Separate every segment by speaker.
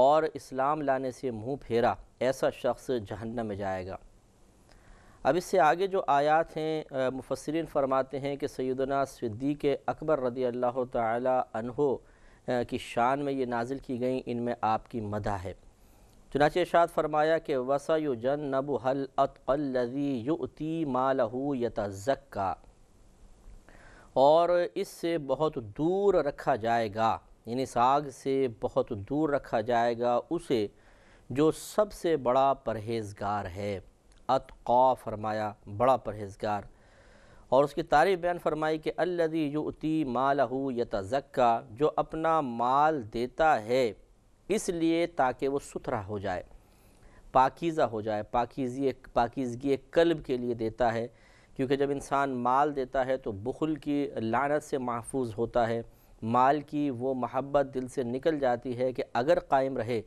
Speaker 1: और इस्लाम लाने से मुंह फेरा ऐसा शख्स जहन्नम में जाएगा अब इससे आगे जो आयात हैं मुफसरिन फरमाते हैं कि सैदना सिद्दीक अकबर रदी अल्लाह तहो की शान में ये नाजिल की गई इनमें आपकी मदा है चुनाच शाद फरमाया कि वसा यु जन नब हल अतलजी युती मालहू यतज़क्का और इससे बहुत दूर रखा जाएगा यानी साग से बहुत दूर रखा जाएगा उसे जो सबसे बड़ा परहेज़गार है अतक़ा फरमाया बड़ा परहेज़गार और उसकी तारीफ बयान फरमाई कि अल्लदी युति मालहू यतज़क्का जो अपना माल देता है इसलिए ताकि वो सुथरा हो जाए पाकिज़ा हो जाए पाकिजी पाकिजगी कल्ब के लिए देता है क्योंकि जब इंसान माल देता है तो बुखल की लानत से महफूज होता है माल की वो महब्बत दिल से निकल जाती है कि अगर कायम रहे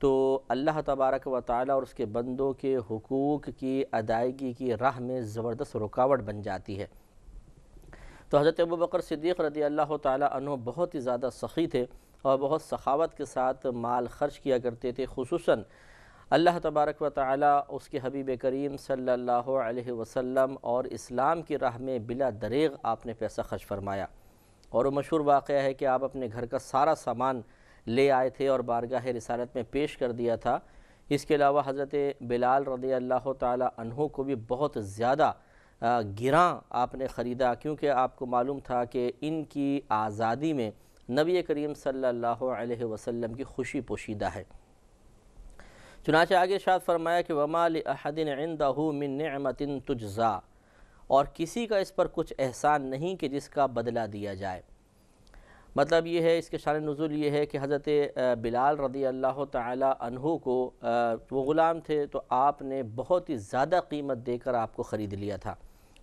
Speaker 1: तो अल्लाह तबारक व ताली और उसके बंदों के हकूक़ की अदायगी की राह में ज़बरदस्त रुकावट बन जाती है तो हज़रत अबू बकर सिद्दीक़ रदी अल्लाह तु बहुत ही ज़्यादा सखी थे और बहुत सखावत के साथ माल खर्च किया करते थे खसूस अल्लाह तबारक व ताली उसके हबीब करीम सल्ला वसम और इस्लाम की राह में बिला दरेग आपने पैसा खर्च फरमाया और वो मशहूर वाक़ है कि आप अपने घर का सारा सामान ले आए थे और बारगाह रिसालत में पेश कर दिया था इसके अलावा हज़रत बिलाल रदी अल्लाह तहों को भी बहुत ज़्यादा गिरा आपने ख़रीदा क्योंकि आपको मालूम था कि इनकी आज़ादी में नबी करीम सल्ला अलैहि वसल्लम की खुशी पोशीदा है चुनाच आगे शाद फरमाया कि वमाल अहदिन मिन नमतिन तुजा और किसी का इस पर कुछ एहसान नहीं कि जिसका बदला दिया जाए मतलब ये है इसके शान नज़ुल ये है कि हज़रत बिलाल रदी अल्लाह तहु को वो ग़ुलाम थे तो आपने बहुत ही ज़्यादा कीमत देकर आपको ख़रीद लिया था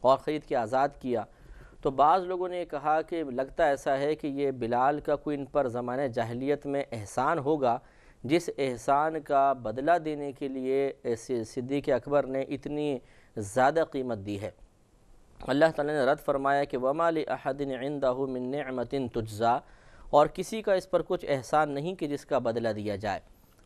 Speaker 1: और ख़रीद के आज़ाद किया तो बाज़ लोगों ने कहा कि लगता ऐसा है कि ये बिलाल का कोई इन पर ज़माने जाहलीत में एहसान होगा जिस एहसान का बदला देने के लिए सिद्दीक़ अकबर ने इतनी ज़्यादा कीमत दी है अल्लाह ताला ने रद्द फरमाया कि वमाल अहदिन मिन मिनमतिन तुज्जा और किसी का इस पर कुछ एहसान नहीं कि जिसका बदला दिया जाए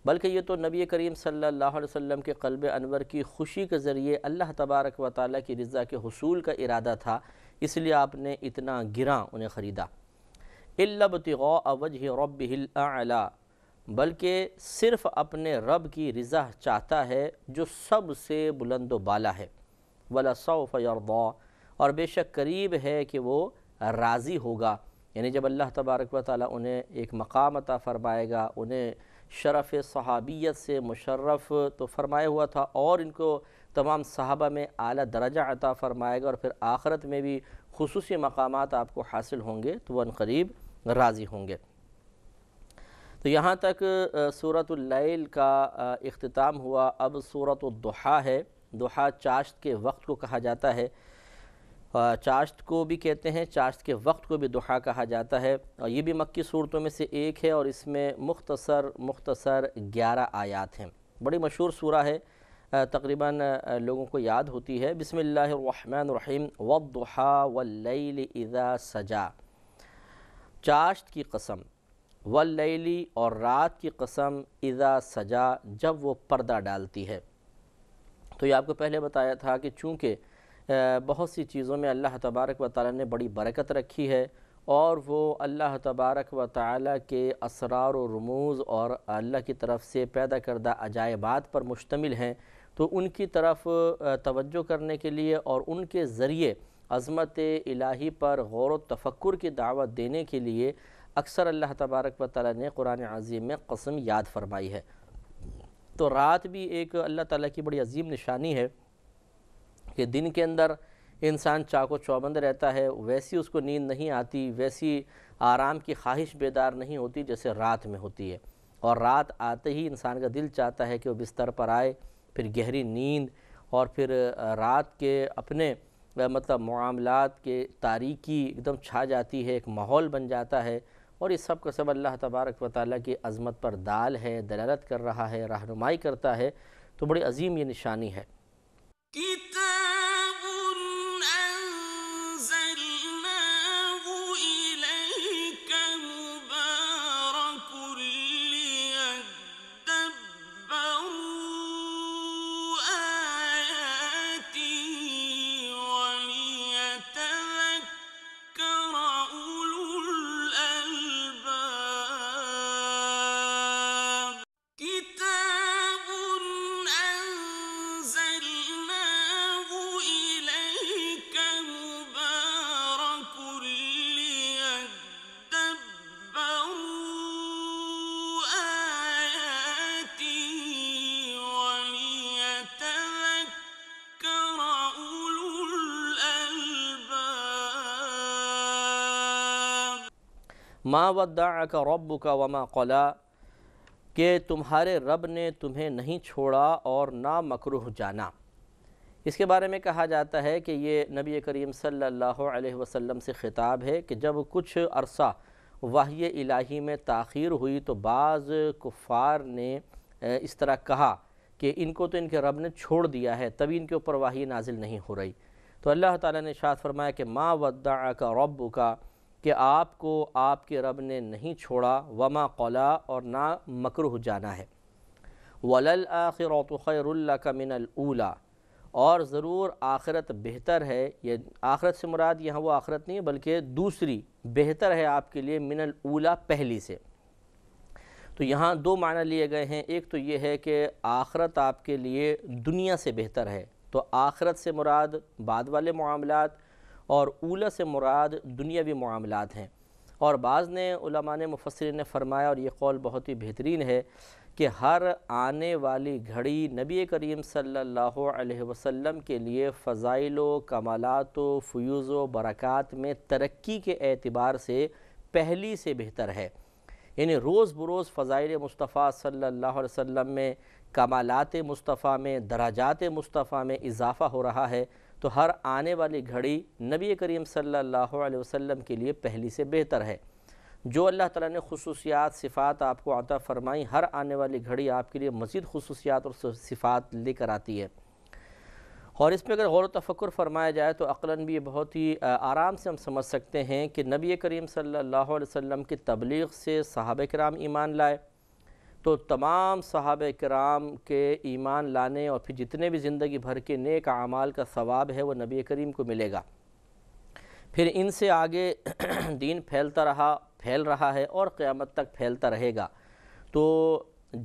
Speaker 1: बल्कि ये तो नबी करीम सल्लल्लाहु अलैहि वसल्लम के कल्ब अनवर की खुशी के ज़रिए अल्लाह तबारक व ताली की रज़ा के हसूल का इरादा था इसलिए आपने इतना गिरा उन्हें ख़रीदा इल्लबतगौ अवज रब आला बल्कि सिर्फ़ अपने रब की रज़ा चाहता है जो सबसे बुलंद बाला है वला सौफ़ यरदा और बेशक करीब है कि वो राज़ी होगा यानी जब अल्लाह तबारक व ताली उन्हें एक मकाम अता फ़रमाएगा उन्हें शरफ़ सहाबियत से मुशर्रफ़ तो फ़रमाया हुआ था और इनको तमाम साहबा में अली दर्जा अता फ़रमाएगा और फिर आखरत में भी खसूस मकाम आपको हासिल होंगे तो वन करीब राज़ी होंगे तो यहाँ तक सूरतल का अख्ताम हुआ अब सूरत दुहा है दुहा चाश्त के वक्त को कहा जाता है चाश्त को भी कहते हैं चाश्त के वक्त को भी दुहा कहा जाता है और ये भी मक्की सूरतों में से एक है और इसमें मुख्तसर मुख्तसर ग्यारह आयात हैं बड़ी मशहूर सूरा है तकरीबन लोगों को याद होती है बसमीम वहा वल्ला सजा चाश्त की कसम वल्ली और रात की कसम इज़ा सजा जब वो पर्दा डालती है तो ये आपको पहले बताया था कि चूँकि बहुत सी चीज़ों में अल्लाह तबारक व ताली ने बड़ी बरकत रखी है और वो अल्लाह तबारक व ताली के असरार और रमूज़ और अल्लाह की तरफ से पैदा करदा अजायबात पर मुश्तमिल हैं तो उनकी तरफ तवज्जो करने के लिए और उनके ज़रिए अज़मत इलाही पर गौर तफक्र की दावत देने के लिए अक्सर अल्लाह तबारक व ताली ने कुरान अज़ीम में कसम याद फरमाई है तो रात भी एक अल्लाह ताली की बड़ी अजीम निशानी है कि दिन के अंदर इंसान चाको चौबंद रहता है वैसी उसको नींद नहीं आती वैसी आराम की ख्वाहिश बेदार नहीं होती जैसे रात में होती है और रात आते ही इंसान का दिल चाहता है कि वो बिस्तर पर आए फिर गहरी नींद और फिर रात के अपने मतलब मामलात के तारीकी एकदम छा जाती है एक माहौल बन जाता है और इस सब का सब अल्लाह तबारक व ताली की अज़मत पर दाल है दलालत कर रहा है रहनुमाई करता है तो बड़ी अजीम ये निशानी है माँ वदा का रब का वमा कला के तुम्हारे रब ने तुम्हें नहीं छोड़ा और ना मकरूह जाना इसके बारे में कहा जाता है कि ये नबी करीम सल्लल्लाहु अलैहि वसल्लम से ख़िताब है कि जब कुछ अरसा वाह्य इलाही में ताखीर हुई तो बाज़ कुफ़ार ने इस तरह कहा कि इनको तो इनके रब ने छोड़ दिया है तभी इनके ऊपर वाही नाजिल नहीं हो रही तो अल्लाह ताला ने शाद फरमाया कि माँ वदा का रब का कि आपको आपके रब ने नहीं छोड़ा वमा कौला और ना मकर जाना है वलल आखिर खैरुल्ला का ऊला और ज़रूर आखिरत बेहतर है ये आखिरत से मुराद यहाँ वो आखिरत नहीं है बल्कि दूसरी बेहतर है आपके लिए मिनल ऊला पहली से तो यहाँ दो माना लिए गए हैं एक तो ये है कि आखिरत आपके लिए दुनिया से बेहतर है तो आखिरत से मुराद बाद वाले मामलत और ऊला से मुराद दुनियावी मामलात हैं और बाज़ ने ने मुफसर ने फरमाया और ये कौल बहुत ही बेहतरीन है कि हर आने वाली घड़ी नबी करीम सल्लल्लाहु अलैहि वसल्लम के लिए फ़ज़ाइल कमालत फ्यूज़ बरक़ात में तरक्की के एतबार से पहली से बेहतर है यानी रोज़ बरोज़ फ़ज़ाइल मुस्तफ़ा सल्ला वसम में कमालत मुस्तफ़ा में दराजात मुस्तफ़ा में इजाफ़ा हो रहा है तो हर आने वाली घड़ी नबी करीम सल्लल्लाहु अलैहि वसल्लम के लिए पहली से बेहतर है जो अल्लाह ताला ने खसूसियात सिफ़ात आपको आता फ़रमाई हर आने वाली घड़ी आपके लिए मज़ीद खसूसियात और सिफ़ात लेकर आती है और इसमें अगर गौर तफक्र फरमाया जाए तो अकला भी ये बहुत ही आराम से हम समझ सकते हैं कि नबी करीम सल्लल्लाहु अलैहि वसल्लम की तबलीग से साहब कराम ईमान लाए तो तमाम सहाब कराम के ईमान लाने और फिर जितने भी ज़िंदगी भर के नेक अमाल का सवाब है वो नबी करीम को मिलेगा फिर इनसे आगे दीन फैलता रहा फैल रहा है और क़्यामत तक फैलता रहेगा तो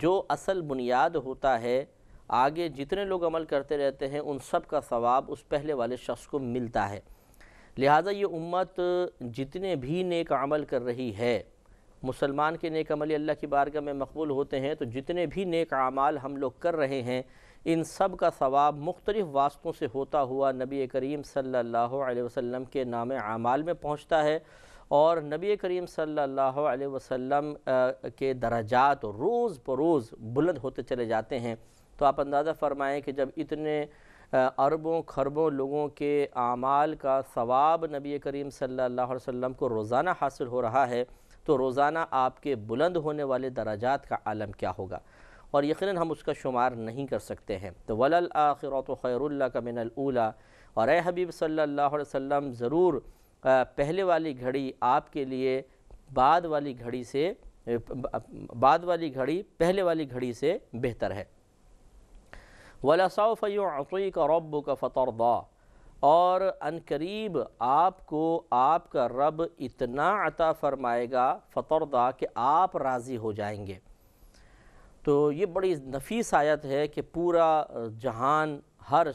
Speaker 1: जो असल बुनियाद होता है आगे जितने लोग अमल करते रहते हैं उन सब का सवाब उस पहले वाले शख्स को मिलता है लिहाजा ये उम्मत जितने भी नेक अमल कर रही है मुसलमान के नेक अमल अल्लाह की बारगाह में मकबूल होते हैं तो जितने भी नेक अमाल हम लोग कर रहे हैं इन सब का सवाब मुख्तलिफ़ वास्तों से होता हुआ नबी करीम सल्लल्लाहु अलैहि वसल्लम के नाम अमाल में पहुंचता है और नबी करीम सल्लल्लाहु अलैहि वसल्लम के दराजात रोज़ बरोज़ बुलंद होते चले जाते हैं तो आप अंदाज़ा फ़रमाएँ कि जब इतने अरबों खरबों लोगों के आमाल का सवाब नबी करीम सल्लल्लाहु अलैहि वसल्लम को रोज़ाना हासिल हो रहा है तो रोज़ाना आपके बुलंद होने वाले दराजात का आलम क्या होगा और यकीन हम उसका शुमार नहीं कर सकते हैं तो वलल आखिरत खैरुल्ला का मिनला और ए हबीब सल्ला अलैहि ज़रूर पहले वाली घड़ी आपके लिए बाद वाली घड़ी से बाद वाली घड़ी पहले वाली घड़ी से बेहतर है वलासाफ़ यूँ का रब का फ़तरदा और अनकरीब आपको आपका रब इतना अता फ़रमाएगा फ़तरदा कि आप राज़ी हो जाएंगे तो ये बड़ी नफीस आयत है कि पूरा जहान हर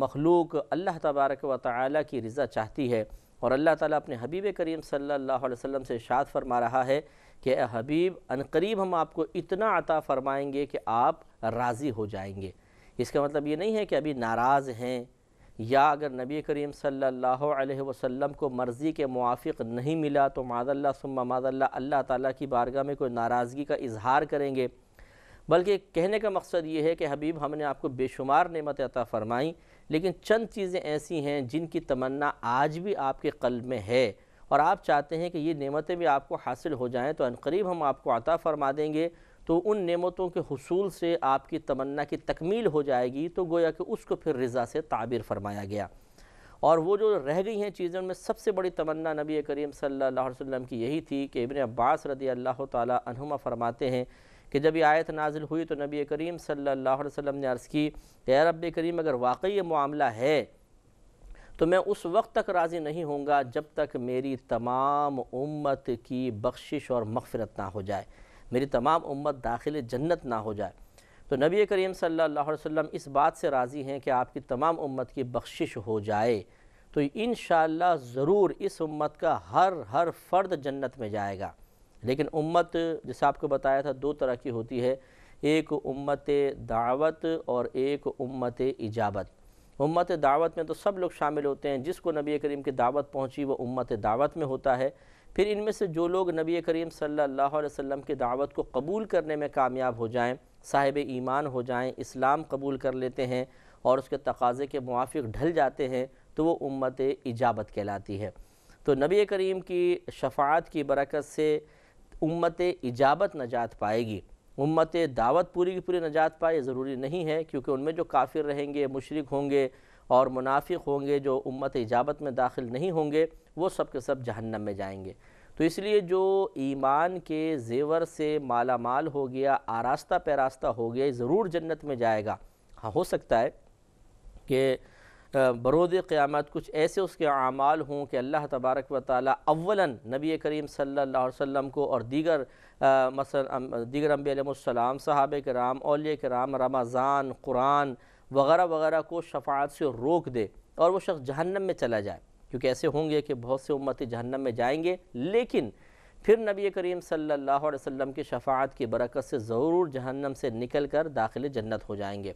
Speaker 1: मखलूक अल्लाह तबारक व ताली की रज़ा चाहती है और अल्लाह ताला अपने हबीब करीम सल्लल्लाहु अलैहि वसल्लम से शाद फरमा रहा है कि हबीब अनकरीब हम आपको इतना अता फ़रमाएंगे कि आप राज़ी हो जाएंगे इसका मतलब ये नहीं है कि अभी नाराज़ हैं या अगर नबी करीम सल्लल्लाहु अलैहि वसल्लम को मर्ज़ी के मुआफ़ नहीं मिला तो माजल्ला सुम्मा माजल्ला अल्लाह ताला की बारगाह में कोई नाराज़गी का इजहार करेंगे बल्कि कहने का मकसद ये है कि हबीब हमने आपको बेशुमार नेमत अता फ़रमाई लेकिन चंद चीज़ें ऐसी हैं जिनकी तमन्ना आज भी आपके कल्ब में है और आप चाहते हैं कि ये नेमतें भी आपको हासिल हो जाएँ तो अनकरीब हम आपको अता फ़रमा देंगे तो उन नेमतों के हसूल से आपकी तमन्ना की तकमील हो जाएगी तो गोया कि उसको फिर रज़ा से ताबिर फरमाया गया और वो जो रह गई हैं चीज़ों में सबसे बड़ी तमन्ना नबी करीम सल्लल्लाहु अलैहि वसल्लम की यही थी कि इबन अब्बास रदी अल्लाह तुमा फरमाते हैं कि जब ये आयत नाजिल हुई तो नबी करीम सल्लल्लाहु अलैहि वसल्लम ने अर्ज़ की कि रब करीम अगर वाकई ये मामला है तो मैं उस वक्त तक राज़ी नहीं होऊंगा जब तक मेरी तमाम उम्मत की बख्शिश और मगफरत ना हो जाए मेरी तमाम उम्मत दाखिल जन्नत ना हो जाए तो नबी करीम सल्लल्लाहु अलैहि वसल्लम इस बात से राज़ी हैं कि आपकी तमाम उम्मत की बख्शिश हो जाए तो इन ज़रूर इस उम्मत का हर हर फ़र्द जन्नत में जाएगा लेकिन उम्मत जैसे आपको बताया था दो तरह की होती है एक उम्मत दावत और एक उम्मत इजाबत उम्मत दावत में तो सब लोग शामिल होते हैं जिसको नबी करीम की दावत पहुँची वह उम्मत दावत में होता है फिर इनमें से जो लोग नबी करीम सल्लल्लाहु अलैहि वसल्लम की दावत को कबूल करने में कामयाब हो जाएं साहिब ईमान हो जाएं इस्लाम कबूल कर लेते हैं और उसके तकाज़े के मुआफ़ ढल जाते हैं तो वो उम्मत इजाबत कहलाती है तो नबी करीम की शफात की बरकत से उम्मत इजाबत नजात पाएगी उम्मत दावत पूरी की पूरी नजात पाए ज़रूरी नहीं है क्योंकि उनमें जो काफिर रहेंगे मुशरक होंगे और मुनाफिक होंगे जो उम्मत इजाबत में दाखिल नहीं होंगे वो सब के सब जहन्नम में जाएंगे तो इसलिए जो ईमान के जेवर से माला माल हो गया आरास्ता पेरास्ता हो गया ज़रूर जन्नत में जाएगा हाँ हो सकता है कि बरोद क़्यामत कुछ ऐसे उसके अमाल हों कि अल्लाह तबारक व ताली अव्वला नबी करीम सल्ला वसम को और दीगर मसल दीगर अम्बीम साहब के राम अलिया के राम रमज़ान कुरान वगैरह वगैरह को शफात से रोक दे और वो शख्स जहन्नम में चला जाए क्योंकि ऐसे होंगे कि बहुत से उम्मती जहन्नम में जाएंगे लेकिन फिर नबी करीम सल्लल्लाहु अलैहि वसल्लम की शफात की बरकत से ज़रूर जहन्नम से निकल कर दाखिल जन्नत हो जाएंगे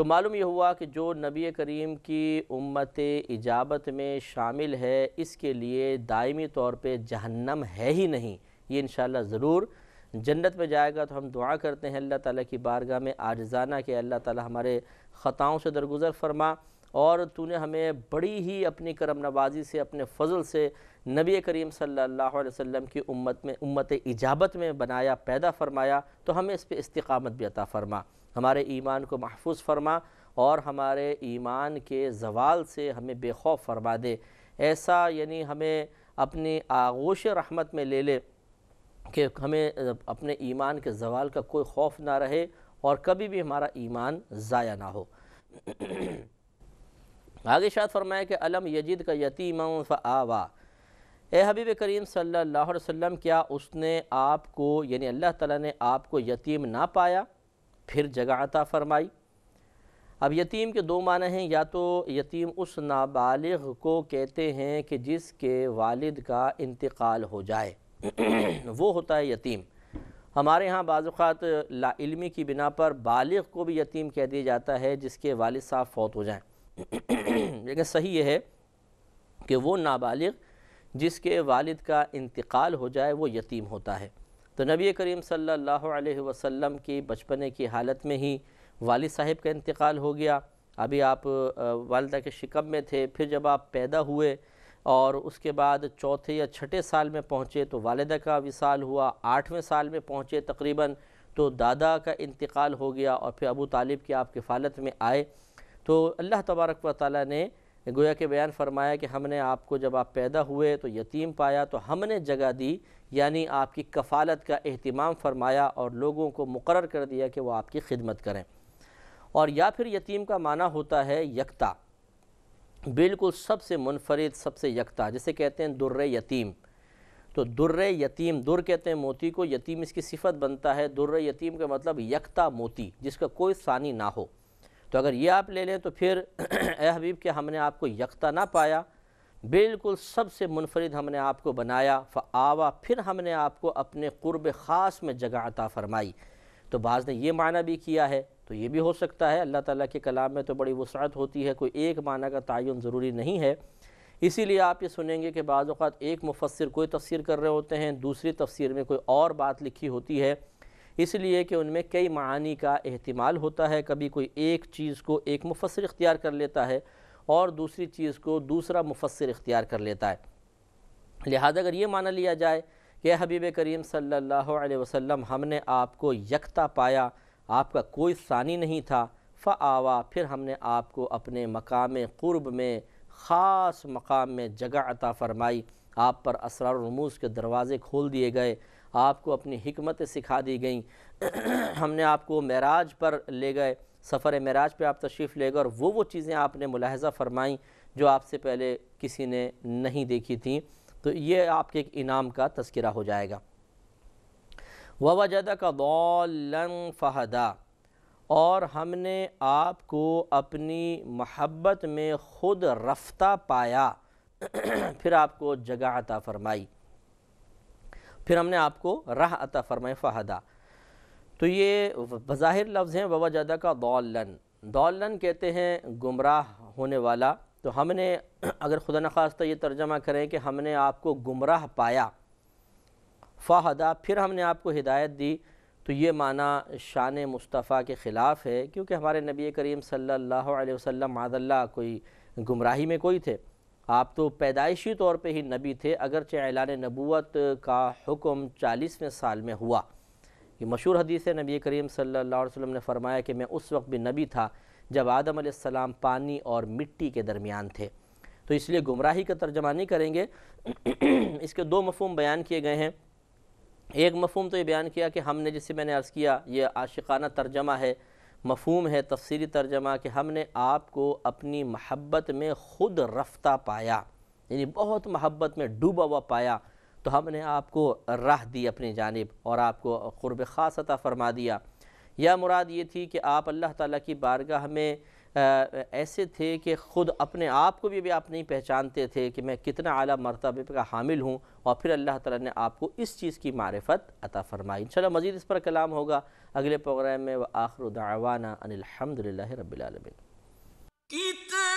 Speaker 1: तो मालूम यह हुआ कि जो नबी करीम की उम्मत इजाबत में शामिल है इसके लिए दायमी तौर पर जहन्नम है ही नहीं ये इन ज़रूर जन्नत में जाएगा तो हम दुआ करते हैं अल्लाह ताला की बारगाह में जाना कि अल्लाह ताला हमारे ख़ताओं से दरगुजर फरमा और तूने हमें बड़ी ही अपनी करम नवाजी से अपने फ़जल से नबी करीम सल्लल्लाहु अलैहि वसल्लम की उम्मत में उम्मत इजाबत में बनाया पैदा फरमाया तो हमें इस पर इस्तकामत भी अता फरमा हमारे ईमान को महफूज फरमा और हमारे ईमान के जवाल से हमें बेखौफ फरमा दे ऐसा यानी हमें अपनी आगोश रहमत में ले ले कि हमें अपने ईमान के जवाल का कोई खौफ ना रहे और कभी भी हमारा ईमान ज़ाया ना हो आगे शायद फरमाया कि अलम यजीद का यतीम आवा ए हबीब करीम सल्लल्लाहु अलैहि वसल्लम क्या उसने आपको यानी अल्लाह ताला ने आपको यतीम ना पाया फिर जगह अता फरमाई अब यतीम के दो माने हैं या तो यतीम उस नाबालिग को कहते हैं कि जिसके वालिद का इंतकाल हो जाए वो होता है यतीम हमारे यहाँ बाज़ात लाइलमी की बिना पर बालिग को भी यतीम कह दिया जाता है जिसके वालिद साहब फौत हो जाएं लेकिन सही यह है कि वो नाबालिग जिसके वालिद का इंतकाल हो जाए वो यतीम होता है तो नबी करीम सल्लल्लाहु अलैहि वसल्लम की बचपने की हालत में ही वाल साहिब का इंतकाल हो गया अभी आप वालदा के शिकम में थे फिर जब आप पैदा हुए और उसके बाद चौथे या छठे साल में पहुँचे तो वालदा का विसाल हुआ आठवें साल में पहुँचे तकरीबन तो दादा का इंतकाल हो गया और फिर अबू तालिब की आप किफ़ालत में आए तो अल्लाह तबारक व ताली ने गोया के बयान फरमाया कि हमने आपको जब आप पैदा हुए तो यतीम पाया तो हमने जगह दी यानी आपकी कफ़ालत का अहतमाम फरमाया और लोगों को मुकर कर दिया कि वह आपकी खिदमत करें और या फिर यतीम का माना होता है यकता बिल्कुल सबसे मुनफरद सबसे यकता जिसे कहते हैं दुर्र यतीम तो दुर्र यतीम दुर कहते हैं मोती को यतीम इसकी सिफत बनता है दुर्र यतीम का मतलब यकता मोती जिसका कोई सानी ना हो तो अगर ये आप ले लें तो फिर ए हबीब के हमने आपको यकता ना पाया बिल्कुल सबसे मुनफरद हमने आपको बनाया फ़ावा फिर हमने आपको अपने क़ुरब ख़ास में जगह अता फ़रमाई तो बाज़ ने ये माना भी किया है तो ये भी हो सकता है अल्लाह ताला के कलाम में तो बड़ी वसअत होती है कोई एक माना का तयन ज़रूरी नहीं है इसीलिए आप ये सुनेंगे कि बाज़ात एक मुफसर कोई तफसर कर रहे होते हैं दूसरी तफसर में कोई और बात लिखी होती है इसलिए कि उनमें कई मानी का अहतमाल होता है कभी कोई एक चीज़ को एक मुफसर इख्तियार कर लेता है और दूसरी चीज़ को दूसरा मुफसर इख्तियार कर लेता है लिहाजा अगर ये माना लिया जाए कि हबीब करीम सल्लल्लाहु अलैहि वसल्लम हमने आपको यकता पाया आपका कोई सानी नहीं था फ़ावा फिर हमने आपको अपने मकाम क़ुरब में ख़ास मकाम में जगह अता फ़रमाई आप पर असरार रमूज़ के दरवाज़े खोल दिए गए आपको अपनी हमत सिखा दी गई हमने आपको महराज पर ले गए सफ़र मराज पर आप तशरीफ़ ले गए और वो वो चीज़ें आपने मुलाहजा फरमाईं जो आपसे पहले किसी ने नहीं देखी थी तो ये आपके एक इनाम का तस्करा हो जाएगा वजदा का दौलन फ़हदा और हमने आपको अपनी महब्बत में ख़ुद रफ्ता पाया फिर आपको जगह अता फरमाई फिर हमने आपको राह अता फ़रमाए फ़हदा तो ये बज़ाहिर लफ्ज़ हैं वबा जदा का दौलन दौलन कहते हैं गुमराह होने वाला तो हमने अगर खुदा नखास्ता ये तर्जमा करें कि हमने आपको गुमराह पाया फ़ाहदा फिर हमने आपको हिदायत दी तो ये माना शान मुस्तफ़ा के ख़िलाफ़ है क्योंकि हमारे नबी करीम सल्लल्लाहु अलैहि वसल्लम मादल्ला कोई गुमराही में कोई थे आप तो पैदाइशी तौर पे ही नबी थे अगरचे ऐलान नबूत का हुक्म चालीसवें साल में हुआ ये मशहूर हदीस है नबी करीम सल्लल्लाहु अलैहि वसल्लम ने फरमाया कि मैं उस वक्त भी नबी था जब आदम आसमाम पानी और मिट्टी के दरमियान थे तो इसलिए गुमराही का तर्जमा नहीं करेंगे इसके दो मफहम बयान किए गए हैं एक मफहम तो ये बयान किया कि हमने जिससे मैंने अर्ज़ किया ये आशिकाना तर्जमा है मफहम है तफसीरी तर्जमा कि हमने आपको अपनी महब्बत में ख़ुद रफ्ता पाया यानी बहुत महब्बत में डूबा हुआ पाया तो हमने आपको राह दी अपनी जानब और आपको क़ुरब ख़ास फ़रमा दिया यह मुराद ये थी कि आप अल्लाह ताली की बारगाह में ऐसे थे कि ख़ुद अपने आप को भी, अभी आप नहीं पहचानते थे कि मैं कितना आला मरतबे का हामिल हूँ और फिर अल्लाह ताला ने आपको इस चीज़ की मारफत अता फ़रमाई इन मज़ीद इस पर कलाम होगा अगले प्रोग्राम में व आखर दावाना अनिलहमदिल्ला कितना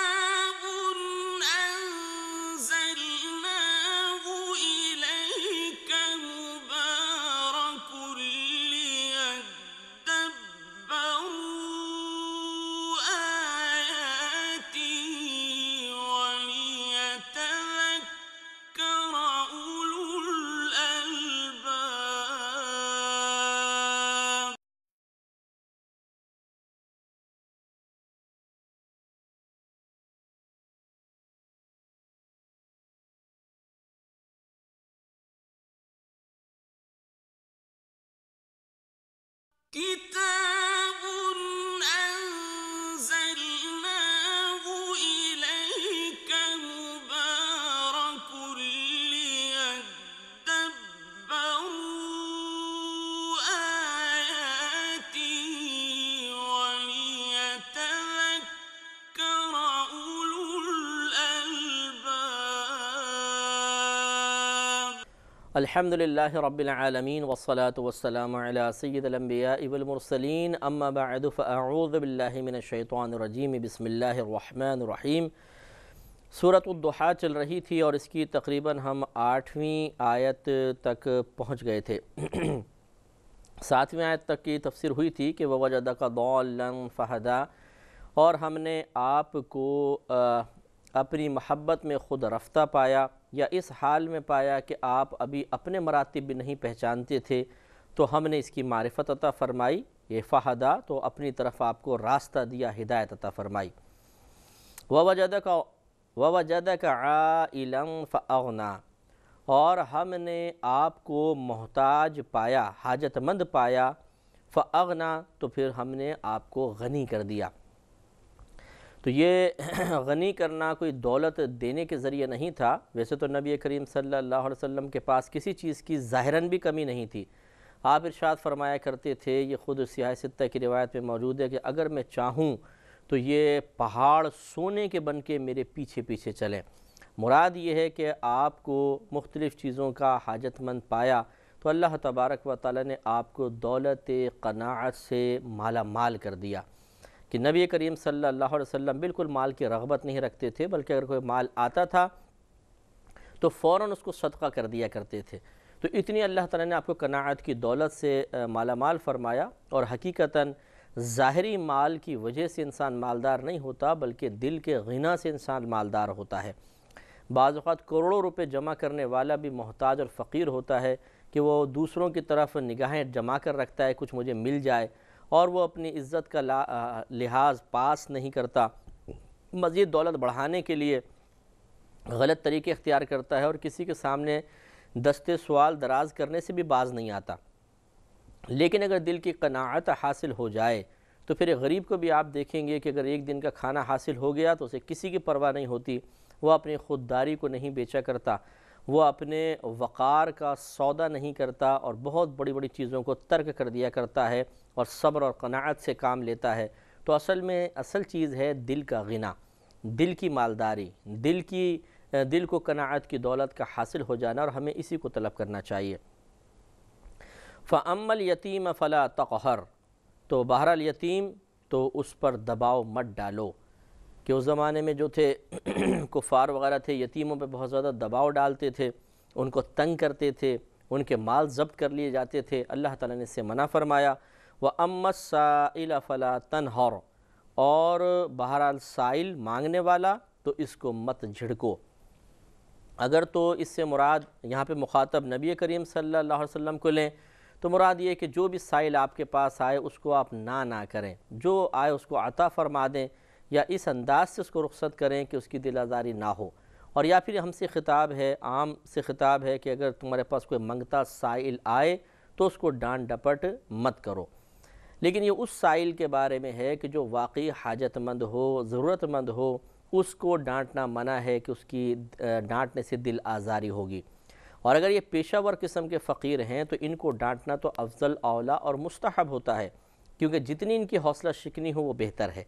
Speaker 1: अल्हम्दुलिल्लाहि रब्बिल आलमीन वस्सलातु वस्सलामु अला सय्यिदिल अंबियाइ वल मुरसलीन अम्मा बअद फअऊज़ु बिल्लाहि मिनश शैतानिर रजीम बिस्मिल्लाहिर रहमानिर रहीम सूरत दुहा चल रही थी और इसकी तकरीबन हम आठवीं आयत तक पहुँच गए थे सातवीं आयत तक की तफसीर हुई थी कि वजद का दौल फ़हदा और हमने आप को अपनी महब्बत में ख़ुद रफ्ता पाया या इस हाल में पाया कि आप अभी अपने मरातब भी नहीं पहचानते थे तो हमने इसकी मारफत अता फ़रमाई ये फ़ाहदा तो अपनी तरफ आपको रास्ता दिया हिदायत अता फ़रमाई वजद का वजद का आलम फ़ना और हमने आपको मोहताज पाया हाजतमंद पाया फ़ना तो फिर हमने आपको गनी कर दिया तो ये गनी करना कोई दौलत देने के ज़रिए नहीं था वैसे तो नबी करीम सल्लल्लाहु अलैहि वसल्लम के पास किसी चीज़ की ज़ाहरन भी कमी नहीं थी आप इरशाद फरमाया करते थे ये ख़ुद सियासत की रिवायत में मौजूद है कि अगर मैं चाहूँ तो ये पहाड़ सोने के बन के मेरे पीछे पीछे चलें मुराद ये है कि आपको मुख्तलिफ़ चीज़ों का हाजतमंद पाया तो अल्लाह तबारक व ताली ने आपको दौलत क़नात से माला माल कर दिया कि नबी करीम सल्लल्लाहु अलैहि वसल्लम बिल्कुल माल की रगबत नहीं रखते थे बल्कि अगर कोई माल आता था तो फ़ौर उसको सदका कर दिया करते थे तो इतनी अल्लाह ताला ने आपको कनात की दौलत से माला माल फरमाया और हकीकता ज़ाहरी माल की वजह से इंसान मालदार नहीं होता बल्कि दिल के गना से इंसान मालदार होता है बाज़ात करोड़ों रुपये जमा करने वाला भी मोहताज और फ़कीर होता है कि वो दूसरों की तरफ निगाहें जमा कर रखता है कुछ मुझे मिल जाए और वो अपनी इज़्ज़त का लिहाज पास नहीं करता मज़ीद दौलत बढ़ाने के लिए गलत तरीके इख्तियार करता है और किसी के सामने दस्ते सवाल दराज करने से भी बाज नहीं आता लेकिन अगर दिल की कनात हासिल हो जाए तो फिर गरीब को भी आप देखेंगे कि अगर एक दिन का खाना हासिल हो गया तो उसे किसी की परवाह नहीं होती वह अपनी खुददारी को नहीं बेचा करता वो अपने वक़ार का सौदा नहीं करता और बहुत बड़ी बड़ी चीज़ों को तर्क कर दिया करता है और सब्र और कनात से काम लेता है तो असल में असल चीज़ है दिल का गना दिल की मालदारी दिल की दिल को कनात की दौलत का हासिल हो जाना और हमें इसी को तलब करना चाहिए फ़मल यतीम फ़ला तक़हर तो बहरल यतीम तो उस पर दबाव मत डालो कि उस ज़माने में जो थे कुफ़ार वगैरह थे यतीमों पे बहुत ज़्यादा दबाव डालते थे उनको तंग करते थे उनके माल जब्त कर लिए जाते थे अल्लाह ताला ने इससे मना फरमाया व अम्मा साइल फ़ला तनहर और बहरहाल साइल मांगने वाला तो इसको मत झिड़को अगर तो इससे मुराद यहाँ पे मुखातब नबी करीम सल्लल्लाहु अलैहि वसल्लम को लें तो मुराद ये कि जो भी साइल आपके पास आए उसको आप ना ना करें जो आए उसको अता फरमा दें या इस अंदाज से उसको रुख्सत करें कि उसकी दिल आज़ारी ना हो और या फिर हमसे ख़िताब है आम से ख़िताब है कि अगर तुम्हारे पास कोई मंगता साइल आए तो उसको डांट डपट मत करो लेकिन ये उस साइल के बारे में है कि जो वाकई हाजतमंद हो ज़रूरतमंद हो उसको डांटना मना है कि उसकी डांटने से दिल आज़ारी होगी और अगर ये पेशावर किस्म के फ़कीर हैं तो इनको डांटना तो अफजल अवला और मुस्तहब होता है क्योंकि जितनी इनकी हौसला शिकनी हो वो बेहतर है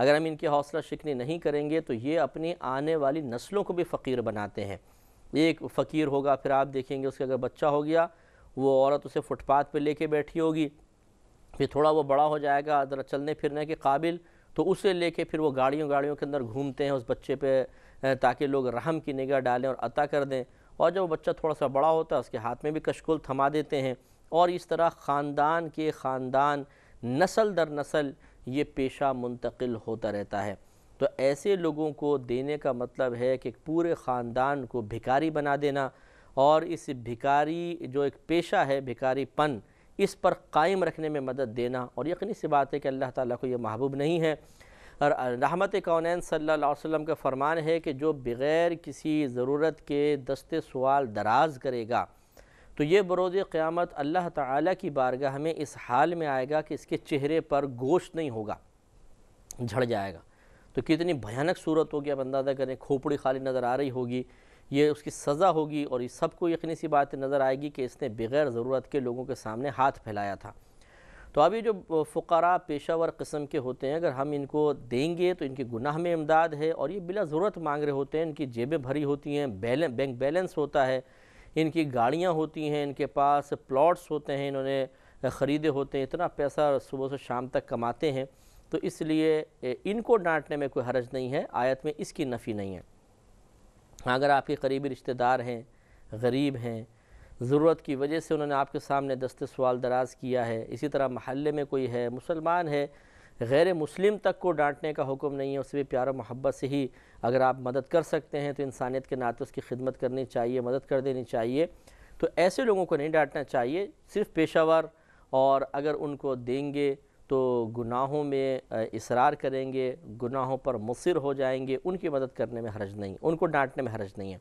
Speaker 1: अगर हम इनकी हौसला शिकनी नहीं करेंगे तो ये अपनी आने वाली नस्लों को भी फ़कीर बनाते हैं एक फ़कीर होगा फिर आप देखेंगे उसके अगर बच्चा हो गया वो औरत उसे फुटपाथ पर कर बैठी होगी फिर थोड़ा वो बड़ा हो जाएगा ज़रा चलने फिरने के काबिल तो उसे लेके फिर वो गाड़ियों गाड़ियों के अंदर घूमते हैं उस बच्चे पे ताकि लोग रहम की निगाह डालें और अता कर दें और जब वो बच्चा थोड़ा सा बड़ा होता है उसके हाथ में भी कशकुल थमा देते हैं और इस तरह ख़ानदान के ख़ानदान नसल दर नसल ये पेशा मुंतकिल होता रहता है तो ऐसे लोगों को देने का मतलब है कि पूरे ख़ानदान को भिकारी बना देना और इस भिकारी जो एक पेशा है भिकारी पन इस पर कायम रखने में मदद देना और यकीनी सी बात है कि अल्लाह ताला को ये महबूब नहीं है और रहमत कौन सल्ला वसम का फरमान है कि जो बग़ैर किसी ज़रूरत के दस्ते सवाल दराज करेगा तो ये बरोज़ क़्यामत अल्लाह ताला की बारगाह में इस हाल में आएगा कि इसके चेहरे पर गोश्त नहीं होगा झड़ जाएगा तो कितनी भयानक सूरत होगी आप अंदाज़ा करें खोपड़ी खाली नज़र आ रही होगी ये उसकी सज़ा होगी और ये सबको यकीनी सी बात नज़र आएगी कि इसने बग़ैर ज़रूरत के लोगों के सामने हाथ फैलाया था तो अभी जो फ़ुकरा पेशावर कस्म के होते हैं अगर हम इनको देंगे तो इनके गुनाह में इमदाद है और ये बिला ज़रूरत मांग रहे होते हैं इनकी जेबें भरी होती हैं बैलें बैंक बैलेंस होता है इनकी गाड़ियाँ होती हैं इनके पास प्लॉट्स होते हैं इन्होंने ख़रीदे होते हैं इतना पैसा सुबह से शाम तक कमाते हैं तो इसलिए इनको डांटने में कोई हरज नहीं है आयत में इसकी नफ़ी नहीं है अगर आपके करीबी रिश्तेदार हैं गरीब हैं ज़रूरत की वजह से उन्होंने आपके सामने दस्ते सवाल दराज किया है इसी तरह महल्ले में कोई है मुसलमान है गैर मुस्लिम तक को डांटने का हुक्म नहीं है उसे भी प्यार मोहब्बत से ही अगर आप मदद कर सकते हैं तो इंसानियत के नाते उसकी खिदमत करनी चाहिए मदद कर देनी चाहिए तो ऐसे लोगों को नहीं डांटना चाहिए सिर्फ पेशावर और अगर उनको देंगे तो गुनाहों में इसरार करेंगे गुनाहों पर मुसर हो जाएंगे उनकी मदद करने में हरज नहीं उनको डांटने में हरज नहीं है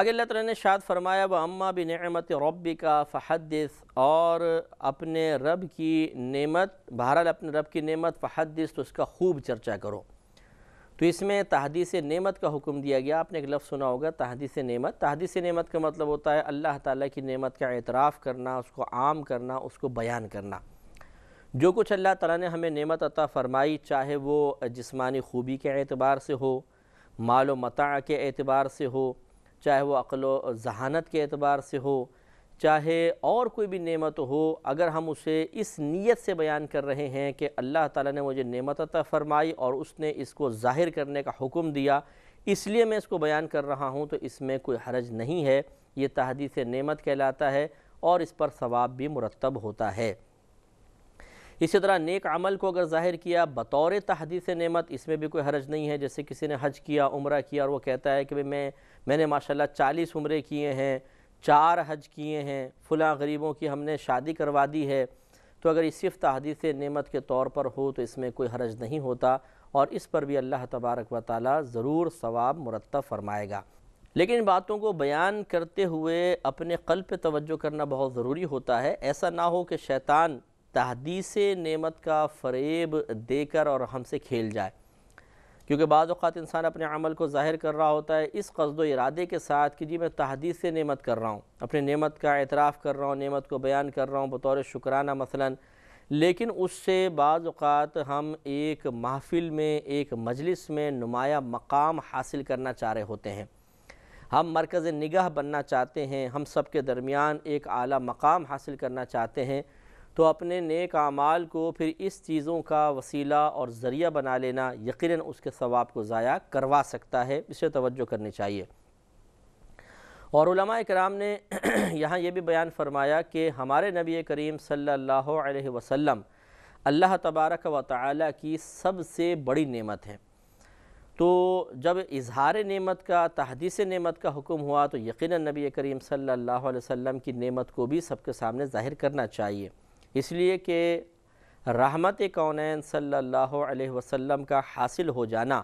Speaker 1: आगे अल्लाह तला ने शाद फरमाया व अम्मा भी नमत रब का फ़हदस और अपने रब की नेमत बहरहाल अपने रब की नेमत फ़हदस तो उसका खूब चर्चा करो तो इसमें तहदीस नेमत का हुक्म दिया गया आपने एक लफ्ज़ सुना होगा तहदीस नेमत तहदीस नेमत का मतलब होता है अल्लाह ताला की नेमत का एतराफ़ करना उसको आम करना उसको बयान करना जो कुछ अल्लाह ताला ने हमें नेमत अता फ़रमाई चाहे वो जिस्मानी खूबी के एतबार से हो माल मता के एतबार से हो चाहे वो अक्ल जहानत के अतबार से हो चाहे और कोई भी नेमत हो अगर हम उसे इस नीयत से बयान कर रहे हैं कि अल्लाह ताला ने मुझे नेमत अता फ़रमाई और उसने इसको ज़ाहिर करने का हुक्म दिया इसलिए मैं इसको बयान कर रहा हूँ तो इसमें कोई हरज नहीं है ये तहदीस नेमत कहलाता है और इस पर सवाब भी मुरतब होता है इसी तरह नेक अमल को अगर ज़ाहिर किया बतौर तहदीस नेमत इसमें भी कोई हरज नहीं है जैसे किसी ने हज किया उम्र किया और वो कहता है कि भाई मैं मैंने माशाल्लाह चालीस उम्र किए हैं चार हज किए हैं फलाँ गरीबों की हमने शादी करवा दी है तो अगर इस सिर्फ तहदीस नेमत के तौर पर हो तो इसमें कोई हरज नहीं होता और इस पर भी अल्लाह तबारक व ताली ज़रूर सवाब मुरतब फरमाएगा लेकिन बातों को बयान करते हुए अपने कल पर तोज्जो करना बहुत ज़रूरी होता है ऐसा ना हो कि शैतान तहदीस नेमत का फरेब देकर और हमसे खेल जाए क्योंकि बाज़ात इंसान अपने अमल को ज़ाहिर कर रहा होता है इस कस्द इरादे के साथ कि जी मैं तहदीस से नमत कर रहा हूँ अपने नमत का एतराफ़ कर रहा हूँ नमत को बयान कर रहा हूँ बतौर शुक्राना मसला लेकिन उससे बाज़ात हम एक महफ़िल में एक मजलिस में नुमाया मकाम हासिल करना चाह रहे होते हैं हम मरकज़ निगाह बनना चाहते हैं हम सब के दरमियान एक अली मकाम हासिल करना चाहते हैं तो अपने नेक आमाल को फिर इस चीज़ों का वसीला और ज़रिया बना लेना यकीनन उसके सवाब को ज़ाया करवा सकता है इसे तवज्जो करनी चाहिए और कराम ने यहाँ ये भी बयान फरमाया कि हमारे नबी करीम सल्लल्लाहु अलैहि वसल्लम अल्लाह तबारक व ताली की सबसे बड़ी नेमत है तो जब इजहार नेमत का तहदीस नेमत का हुक्म हुआ तो यकीन नबी करीम सल्लल्लाहु अलैहि वसल्लम की नेमत को भी सबके सामने ज़ाहिर करना चाहिए इसलिए कि रहमत कौन सल्लल्लाहु अलैहि वसल्लम का हासिल हो जाना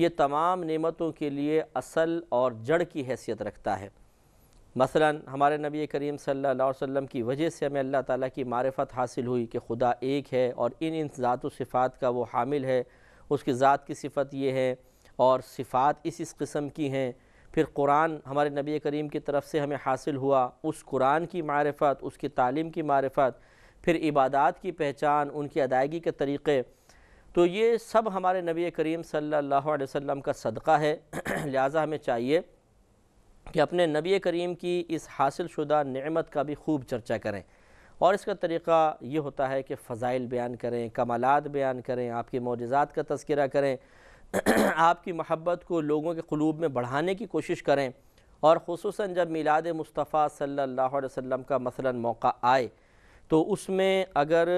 Speaker 1: ये तमाम नेमतों के लिए असल और जड़ की हैसियत रखता है मसलन हमारे नबी करीम सल्लल्लाहु अलैहि वसल्लम की वजह से हमें अल्लाह ताला की मारफत हासिल हुई कि खुदा एक है और इन इन ज़ात सिफ़ात का वो हामिल है उसकी ज़ात की सिफत ये है और सिफ़ात इस इस किस्म की हैं फिर कुरान हमारे नबी करीम की तरफ से हमें हासिल हुआ उस कुरान की मारफत उसकी तालीम की मारफत फिर इबादत की पहचान उनकी अदायगी के तरीक़े तो ये सब हमारे नबी करीम सल्लल्लाहु अलैहि वसल्लम का सदका है लिहाजा हमें चाहिए कि अपने नबी करीम की इस हासिल शुदा नमत का भी खूब चर्चा करें और इसका तरीक़ा ये होता है कि फ़ज़ाइल बयान करें कमालत बयान करें आपके मोजात का तस्करा करें आपकी महब्बत को लोगों के क़लूब में बढ़ाने की कोशिश करें और खसूस जब मिलाद मुस्तफ़ा सल्ला वसम का मसला मौका आए तो उसमें अगर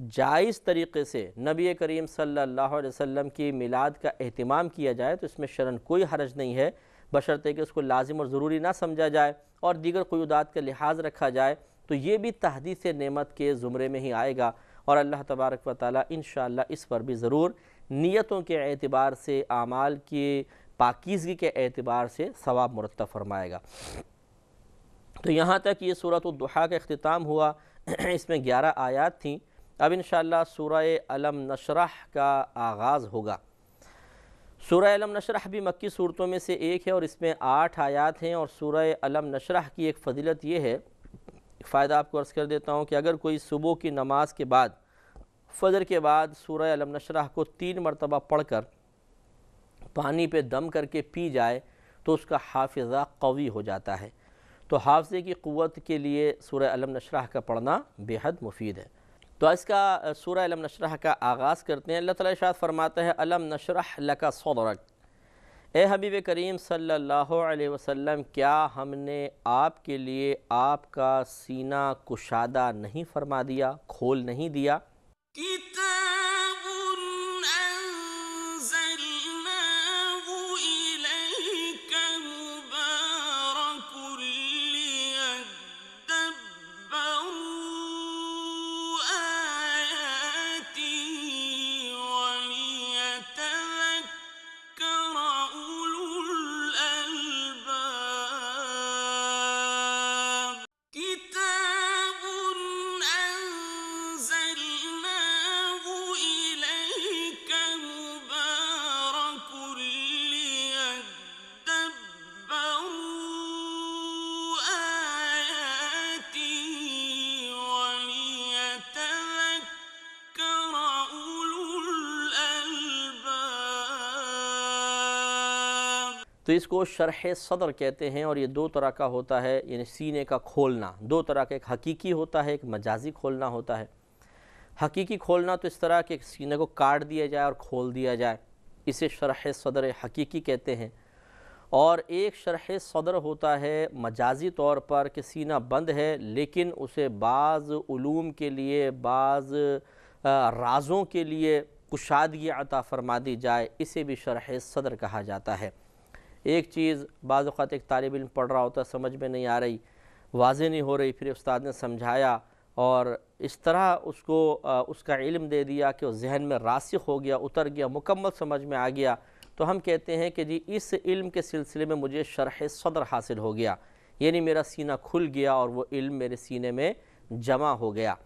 Speaker 1: जायज़ तरीके से नबी करीम सल्लल्लाहु अलैहि वसल्लम की मिलाद का अहतमाम किया जाए तो इसमें शरण कोई हरज नहीं है बशर्ते कि उसको लाजिम और ज़रूरी ना समझा जाए और दीगर क्यूदात का लिहाज रखा जाए तो ये भी तहदीस नेमत के ज़ुमरे में ही आएगा और अल्लाह तबारक व ताली इन इस पर भी ज़रूर नीयतों के एतबार से आमाल की पाकिजगी के एतबार से सवाब मुरतब फरमाएगा तो यहाँ तक ये सूरत दुहा का अख्ताम हुआ इसमें ग्यारह आयात थी अब इन सूरह अलम नशरह का आगाज़ होगा सूर्य अलम नशरह भी मक्की सूरतों में से एक है और इसमें आठ आयात हैं और सूर्य अलम नशरह की एक फजीलत यह है फ़ायदा आपको अर्ज़ कर देता हूँ कि अगर कोई सुबह की नमाज के बाद फजर के बाद सूर्य अलम नशरह को तीन मरतबा पढ़ कर पानी पर दम करके पी जाए तो उसका हाफिज़ा कवी हो जाता है तो हाफजे की क़वत के लिए सूर्य अलम नशराह का पढ़ना बेहद मुफीद है तो इसका सूर्य अलम नशरह का आगाज़ करते हैं अल्लाह ताला शाह फरमाता है अलम नशराह लका सौदरक ए हबीब करीम सल्लल्लाहु अलैहि वसल्लम क्या हमने आपके लिए आपका सीना कुशादा नहीं फरमा दिया खोल नहीं दिया तो इसको शरह सदर कहते हैं और ये दो तरह का होता है यानी सीने का खोलना दो तरह का एक हकीकी होता है एक मजाजी खोलना होता है हकीकी खोलना तो इस तरह के सीने को काट दिया जाए और खोल दिया जाए इसे शरह सदर हकीकी कहते हैं और एक शरह सदर होता है मजाजी तौर पर कि सीना बंद है लेकिन उसे बाज़ के लिए बाज़ राज़ों के लिए कुशादगी अता फरमा दी जाए इसे भी शरह सदर कहा जाता है एक चीज़ बाज़ात एक तालब इन पढ़ रहा होता समझ में नहीं आ रही वाज नहीं हो रही फिर उस्ताद ने समझाया और इस तरह उसको आ, उसका इल्म दे दिया कि उस जहन में रासिक हो गया उतर गया मुकम्मल समझ में आ गया तो हम कहते हैं कि जी इस इल्म के सिलसिले में मुझे शरह सदर हासिल हो गया यानी मेरा सीना खुल गया और वो इल्म मेरे सीने में जमा हो गया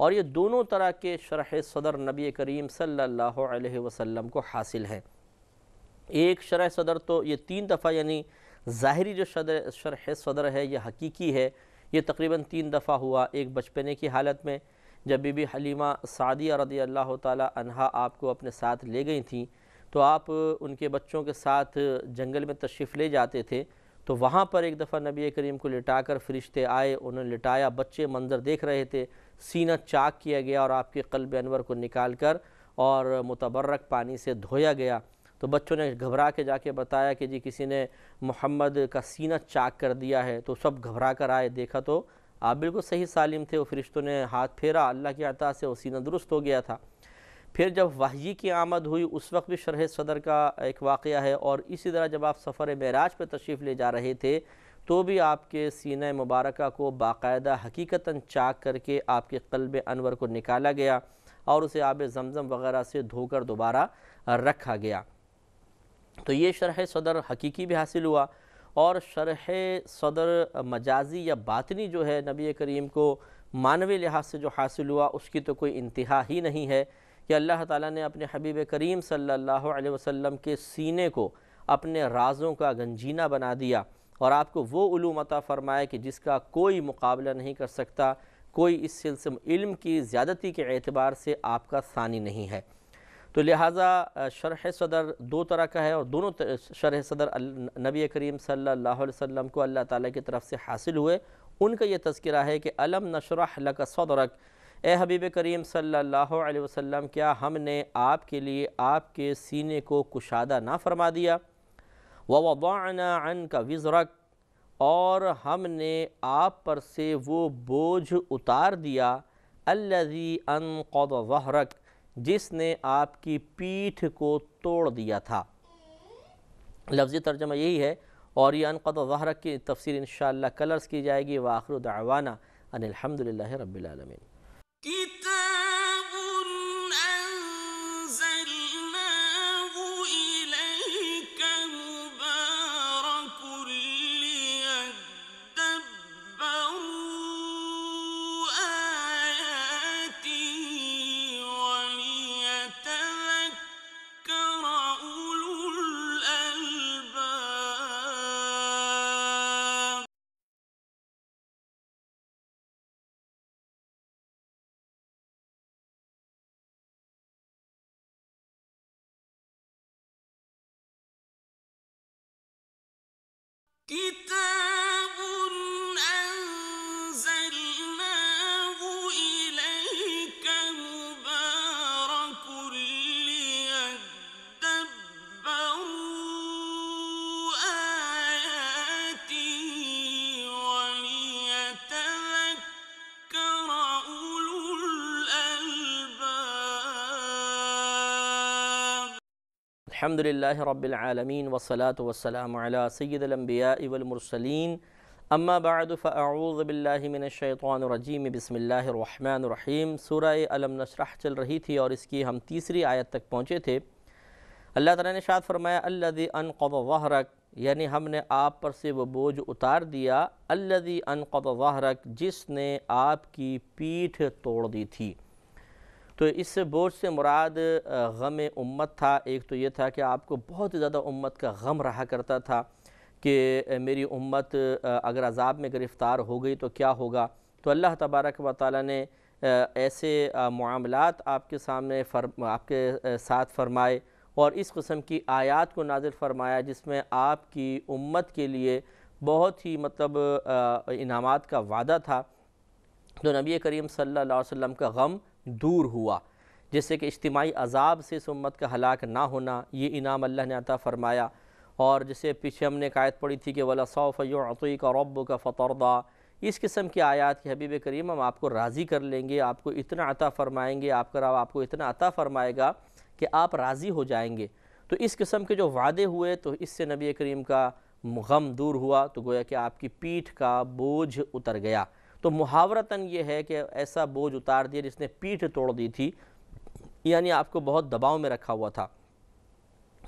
Speaker 1: और ये दोनों तरह के शरह सदर नबी करीम सल्लल्लाहु अलैहि वसल्लम को हासिल है एक शरह सदर तो ये तीन दफ़ा यानी ज़ाहरी जो शदर शरह सदर है यह हकीकी है ये तकरीबन तीन दफ़ा हुआ एक बचपने की हालत में जब बीबी हलीमा सादिया रदी अल्लाह तहा आपको अपने साथ ले गई थी तो आप उनके बच्चों के साथ जंगल में तशरीफ़ ले जाते थे तो वहाँ पर एक दफ़ा नबी करीम को लिटा कर फरिश्ते आए उन्होंने लिटाया बच्चे मंजर देख रहे थे सीना चाक किया गया और आपके कल्ब अनवर को निकाल कर और मुतबर्रक पानी से धोया गया तो बच्चों ने घबरा के जाके बताया कि जी किसी ने मोहम्मद का सीना चाक कर दिया है तो सब घबरा कर आए देखा तो आप बिल्कुल सही सालिम थे वो फरिश्तों ने हाथ फेरा अल्लाह की अता से वो सीना दुरुस्त हो गया था फिर जब वाहिए की आमद हुई उस वक्त भी शरह सदर का एक वाक़ है और इसी तरह जब आप सफ़र महराज पर तशरीफ़ ले जा रहे थे तो भी आपके सीने मुबारक को बाकायदा हकीकता चाक करके आपके कल्ब अनवर को निकाला गया और उसे आब जमज़म वगैरह से धोकर दोबारा रखा गया तो ये शरह सदर हकीकी भी हासिल हुआ और शरह सदर मजाजी या बातनी जो है नबी करीम को मानवी लिहाज से जो हासिल हुआ उसकी तो कोई इंतहा ही नहीं है कि अल्लाह ताला ने अपने हबीब करीम सल्लल्लाहु अलैहि वसल्लम के सीने को अपने राज़ों का गंजीना बना दिया और आपको वो ूम अता फ़रमाया कि जिसका कोई मुकाबला नहीं कर सकता कोई इस सिलसिले इल्म की ज़्यादती के एतबार से आपका सानी नहीं है तो लिहाजा शरह सदर दो तरह का है और दोनों शरह सदर नबी करीम सल्लल्लाहु अलैहि वसल्लम को अल्लाह ताला की तरफ से हासिल हुए उनका यह तस्करा है कि अलम नशरह लक सदरक ए हबीब करीम सल्लल्लाहु अलैहि वसल्लम क्या हमने आपके लिए आपके सीने को कुशादा ना फरमा दिया व वबाना अन का विजरक और हमने आप पर से वो बोझ उतार दिया अल्लज़ी अन कद वहरक जिसने आपकी पीठ को तोड़ दिया था लफ्ज़ तर्जमा यही है और ये अनक़द वहरक की तफसर इन कलर्स की जाएगी वाखर दावाना अनिलहमदिल्ला रबीआलमीन अलहमदिल्ला रबालमीन वसलात वसलाम सैदम्बियामरसलिन अम्माबादफ़ाउज़बिल्लिमिनशैतरजीम बसमीम सूर अलम नशरह चल रही थी और इसकी हम तीसरी आयत तक पहुँचे थे अल्लाह ताला ने शाद फरमाया अल्लदी अनक़ब वाहरक यानी हमने आप पर से वो बोझ उतार दिया अल्लदी अनक़ब वाहरक जिसने आपकी पीठ तोड़ दी थी तो इस बोझ से मुराद गम उम्मत था एक तो ये था कि आपको बहुत ज़्यादा उम्मत का गम रहा करता था कि मेरी उम्मत अगर अजाब में गिरफ़्तार हो गई तो क्या होगा तो अल्लाह तबारक व ताली ने ऐसे मामलात आपके सामने फर आपके साथ फरमाए और इस कस्म की आयात को नाजिल फरमाया जिसमें आपकी उम्मत के लिए बहुत ही मतलब इनामत का वादा था तो नबी करीम सल्लल्लाहु अलैहि वसल्लम का गम दूर हुआ जैसे कि इज्तमाही अजाब से इस उम्मत का हलाक ना होना ये इनाम अल्लाह ने अता फ़रमाया और जैसे पीछे हमने कायद पड़ी थी कि वला सौफ़ी का रब का फ़तरदा इस किस्म की आयत के हबीब करीम हम आपको राज़ी कर लेंगे आपको इतना अता फ़रमाएँगे आपका रब आपको इतना अता फ़रमाएगा कि आप राज़ी हो जाएंगे तो इस किस्म के जो वादे हुए तो इससे नबी करीम का गम दूर हुआ तो गोया कि आपकी पीठ का बोझ उतर गया तो मुहावरतन ये है कि ऐसा बोझ उतार दिया जिसने पीठ तोड़ दी थी यानी आपको बहुत दबाव में रखा हुआ था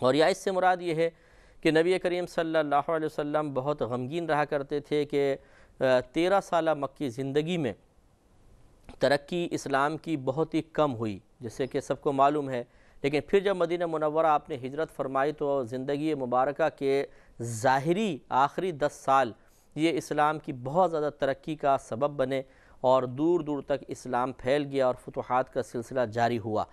Speaker 1: और या इससे मुराद ये है कि नबी करीम सल्लल्लाहु अलैहि वसल्लम बहुत गमगीन रहा करते थे कि तेरह साल मक्की ज़िंदगी में तरक्की इस्लाम की बहुत ही कम हुई जैसे कि सबको मालूम है लेकिन फिर जब मदीना मनवरा आपने हिजरत फरमाई तो ज़िंदगी मुबारक के ज़ाहरी आखिरी दस साल ये इस्लाम की बहुत ज़्यादा तरक्की का सबब बने और दूर दूर तक इस्लाम फैल गया और फतहत का सिलसिला जारी हुआ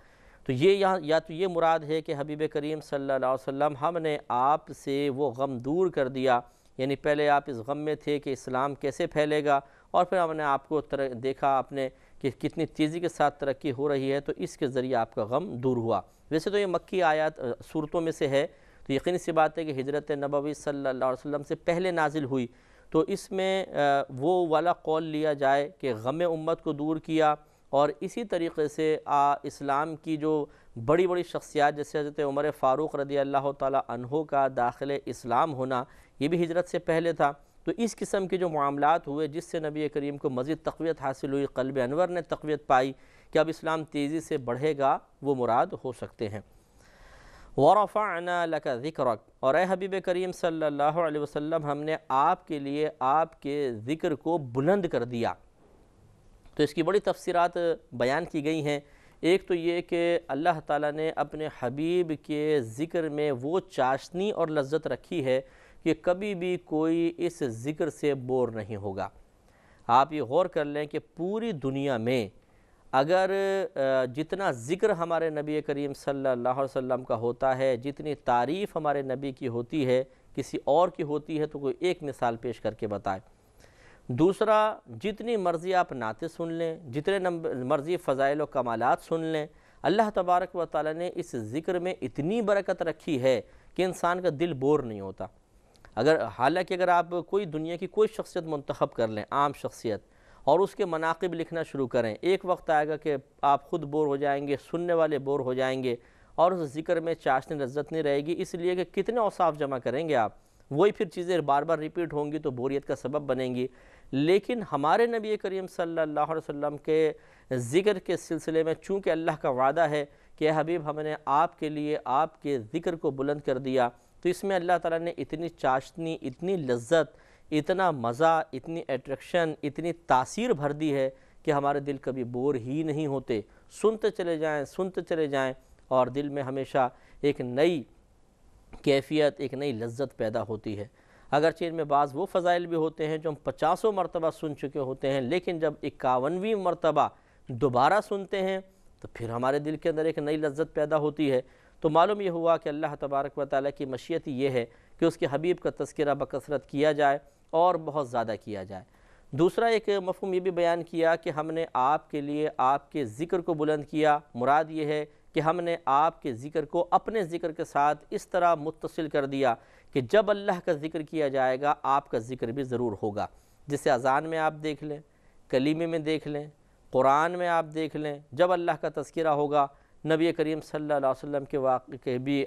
Speaker 1: तो ये यहाँ या तो ये मुराद है कि हबीब करीम अलैहि वसल्लम हमने आप से वो गम दूर कर दिया यानी पहले आप इस गम में थे कि इस्लाम कैसे फैलेगा और फिर हमने आपको तर, देखा आपने कि कितनी तेज़ी के साथ तरक्की हो रही है तो इसके ज़रिए आपका गम दूर हुआ वैसे तो ये मक्की आयात सूरतों में से है तो यकीन सी बात है कि हजरत नबवी सल्ला वसम से पहले नाजिल हुई तो इसमें वो वाला कौल लिया जाए कि गम उम्मत को दूर किया और इसी तरीके से आ, इस्लाम की जो बड़ी बड़ी शख्सियात जैसे हजरत उमर फ़ारूक़ रदी अल्लाह तहों का दाखिल इस्लाम होना ये भी हजरत से पहले था तो इस किस्म के जो मामला हुए जिससे नबी करीम को मज़ीद तकवीत हासिल हुई कल्ब अनवर ने तकवीत पाई कि अब इस्लाम तेज़ी से बढ़ेगा वो मुराद हो सकते हैं वरफ़ाना लक ज़िक्रक और ए हबीब करीम सल्लल्लाहु अलैहि वसल्लम हमने आपके लिए आपके ज़िक्र को बुलंद कर दिया तो इसकी बड़ी तफसीरात बयान की गई हैं एक तो ये कि अल्लाह ताला ने अपने हबीब के ज़िक्र में वो चाशनी और लज्जत रखी है कि कभी भी कोई इस ज़िक्र से बोर नहीं होगा आप ये गौर कर लें कि पूरी दुनिया में अगर जितना ज़िक्र हमारे नबी करीम सल्लल्लाहु अलैहि वसल्लम का होता है जितनी तारीफ़ हमारे नबी की होती है किसी और की होती है तो कोई एक मिसाल पेश करके बताए दूसरा जितनी मर्ज़ी आप नाते सुन लें जितने मर्ज़ी फ़ज़ाइल व कमालत सुन लें अल्लाह तबारक व ताली ने इस ज़िक्र में इतनी बरकत रखी है कि इंसान का दिल बोर नहीं होता अगर हालांकि अगर आप कोई दुनिया की कोई शख्सियत मंतखब कर लें आम शख्सियत और उसके मनाकब लिखना शुरू करें एक वक्त आएगा कि आप ख़ुद बोर हो जाएंगे सुनने वाले बोर हो जाएंगे और उस ज़िक्र में चाशनी लज्जत नहीं रहेगी इसलिए कि कितने औसाफ जमा करेंगे आप वही फिर चीज़ें बार बार रिपीट होंगी तो बोरियत का सबब बनेंगी लेकिन हमारे नबी करीम सल्लल्लाहु अलैहि वसल्लम के ज़िक्र के सिलसिले में चूँकि अल्लाह का वादा है कि हबीब हमने आपके लिए आपके ज़िक्र को बुलंद कर दिया तो इसमें अल्लाह ताला ने इतनी चाशनी इतनी लज्जत इतना मज़ा इतनी एट्रैक्शन इतनी तासीर भर दी है कि हमारे दिल कभी बोर ही नहीं होते सुनते चले जाएं सुनते चले जाएं और दिल में हमेशा एक नई कैफियत एक नई लज्जत पैदा होती है अगरचे में बाज़ वो फ़ज़ाइल भी होते हैं जो हम पचासों मरतबा सुन चुके होते हैं लेकिन जब इक्यावनवीं मरतबा दोबारा सुनते हैं तो फिर हमारे दिल के अंदर एक नई लज्जत पैदा होती है तो मालूम यह हुआ कि अल्लाह तबारक व ताली की मशीयत ये है कि उसके हबीब का तस्करा बकसरत किया जाए और बहुत ज़्यादा किया जाए दूसरा एक मफहम ये भी बयान किया कि हमने आपके लिए आपके ज़िक्र को बुलंद किया मुराद ये है कि हमने आपके ज़िक्र को अपने ज़िक्र के साथ इस तरह मुतसिल कर दिया कि जब अल्लाह का ज़िक्र किया जाएगा आपका ज़िक्र भी ज़रूर होगा जिसे अज़ान में आप देख लें कलीमे में देख लें कुरान में आप देख लें जब अल्लाह का तस्करा होगा नबी करीम सल्लल्लाहु अलैहि वसल्लम के वाक़ के भी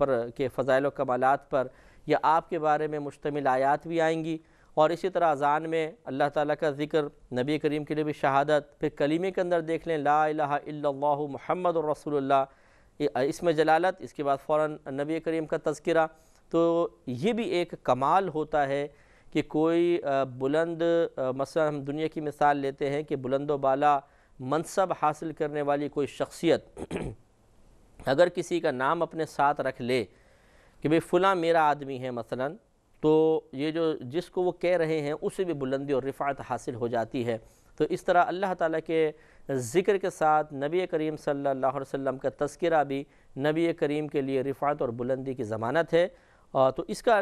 Speaker 1: पर के फ़ज़ाइल कमालत पर या आपके बारे में मुश्तमिल आयात भी आएंगी और इसी तरह अजान में अल्लाह ताला का ज़िक्र नबी करीम के लिए भी शहादत फिर कलीमे के अंदर देख लें ला इला महमद रसूलुल्लाह इसमें जलालत इसके बाद फ़ौर नबी करीम का तस्करा तो ये भी एक कमाल होता है कि कोई बुलंद मसला हम दुनिया की मिसाल लेते हैं कि बुलंद बाला मनसब हासिल करने वाली कोई शख्सियत अगर किसी का नाम अपने साथ रख ले कि भाई फ़लाँ मेरा आदमी है मसलन तो ये जो जिसको वो कह रहे हैं उसे भी बुलंदी और रिफात हासिल हो जाती है तो इस तरह अल्लाह ताला के ज़िक्र के साथ नबी करीम सल्लल्लाहु अलैहि वसल्लम का तस्करा भी नबी करीम के लिए रिफात और बुलंदी की ज़मानत है तो इसका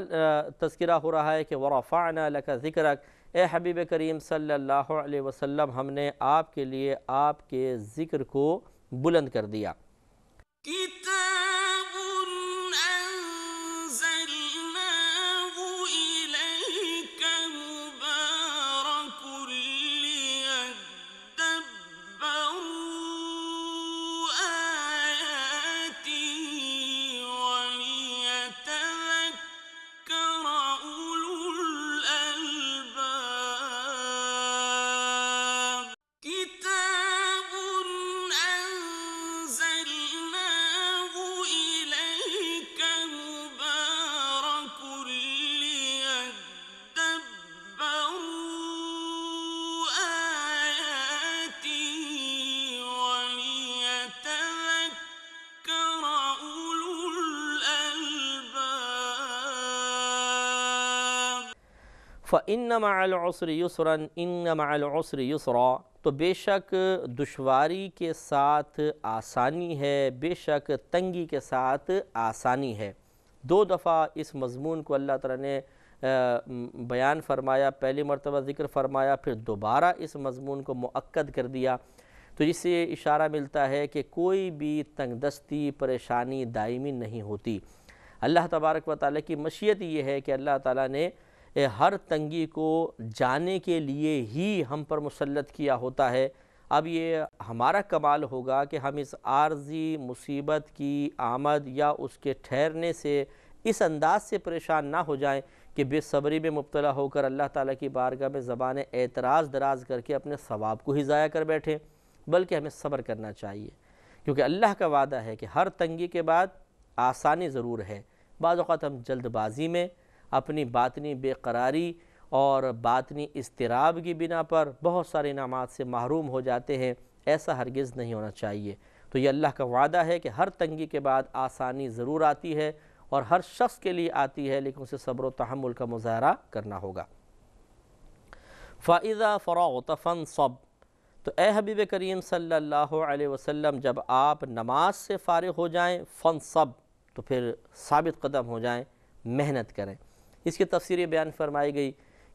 Speaker 1: तस्करा हो रहा है कि वरफ़ाना का ज़िक्रक ए हबीब करीम सल्लल्लाहु अलैहि वसल्लम हमने आपके लिए आपके ज़िक्र को बुलंद कर दिया इन नमासर युसरन इन नमासर युसरा तो बेशक दुशवारी के साथ आसानी है बेशक तंगी के साथ आसानी है दो दफ़ा इस मजमून को अल्लाह तला ने बयान फरमाया पहली मरतबा ज़िक्र फरमाया फिर दोबारा इस मजमून को मक्द कर दिया तो इससे इशारा मिलता है कि कोई भी तंगदस्ती परेशानी दायमी नहीं होती अल्लाह तबारक व ताली की मशीयत ये है कि अल्लाह ताली ने हर तंगी को जाने के लिए ही हम पर मुसलत किया होता है अब ये हमारा कमाल होगा कि हम इस आर्जी मुसीबत की आमद या उसके ठहरने से इस अंदाज से परेशान ना हो जाएं कि बेसब्री में मुबतला होकर अल्लाह ताला की बारगाह में ज़बान एतराज़ दराज करके अपने सवाब को ही ज़ाया कर बैठें बल्कि हमें सब्र करना चाहिए क्योंकि अल्लाह का वादा है कि हर तंगी के बाद आसानी ज़रूर है बाज़ात हम जल्दबाजी में अपनी बातनी बेकरारी और बातनी इसतराब की बिना पर बहुत सारे इनामत से महरूम हो जाते हैं ऐसा हरगिज़ नहीं होना चाहिए तो ये अल्लाह का वादा है कि हर तंगी के बाद आसानी ज़रूर आती है और हर शख्स के लिए आती है लेकिन उसे सब्र तहमुल का मुजाहरा करना होगा फ़ाइज़ा फरातफन सब तो ए हबीब करीम सल्लल्लाहु अलैहि वसल्लम जब आप नमाज से फ़ारग हो जाएँ फ़न सब तो फिर साबित कदम हो जाएँ मेहनत करें इसकी तफसर बयान फरमाई गई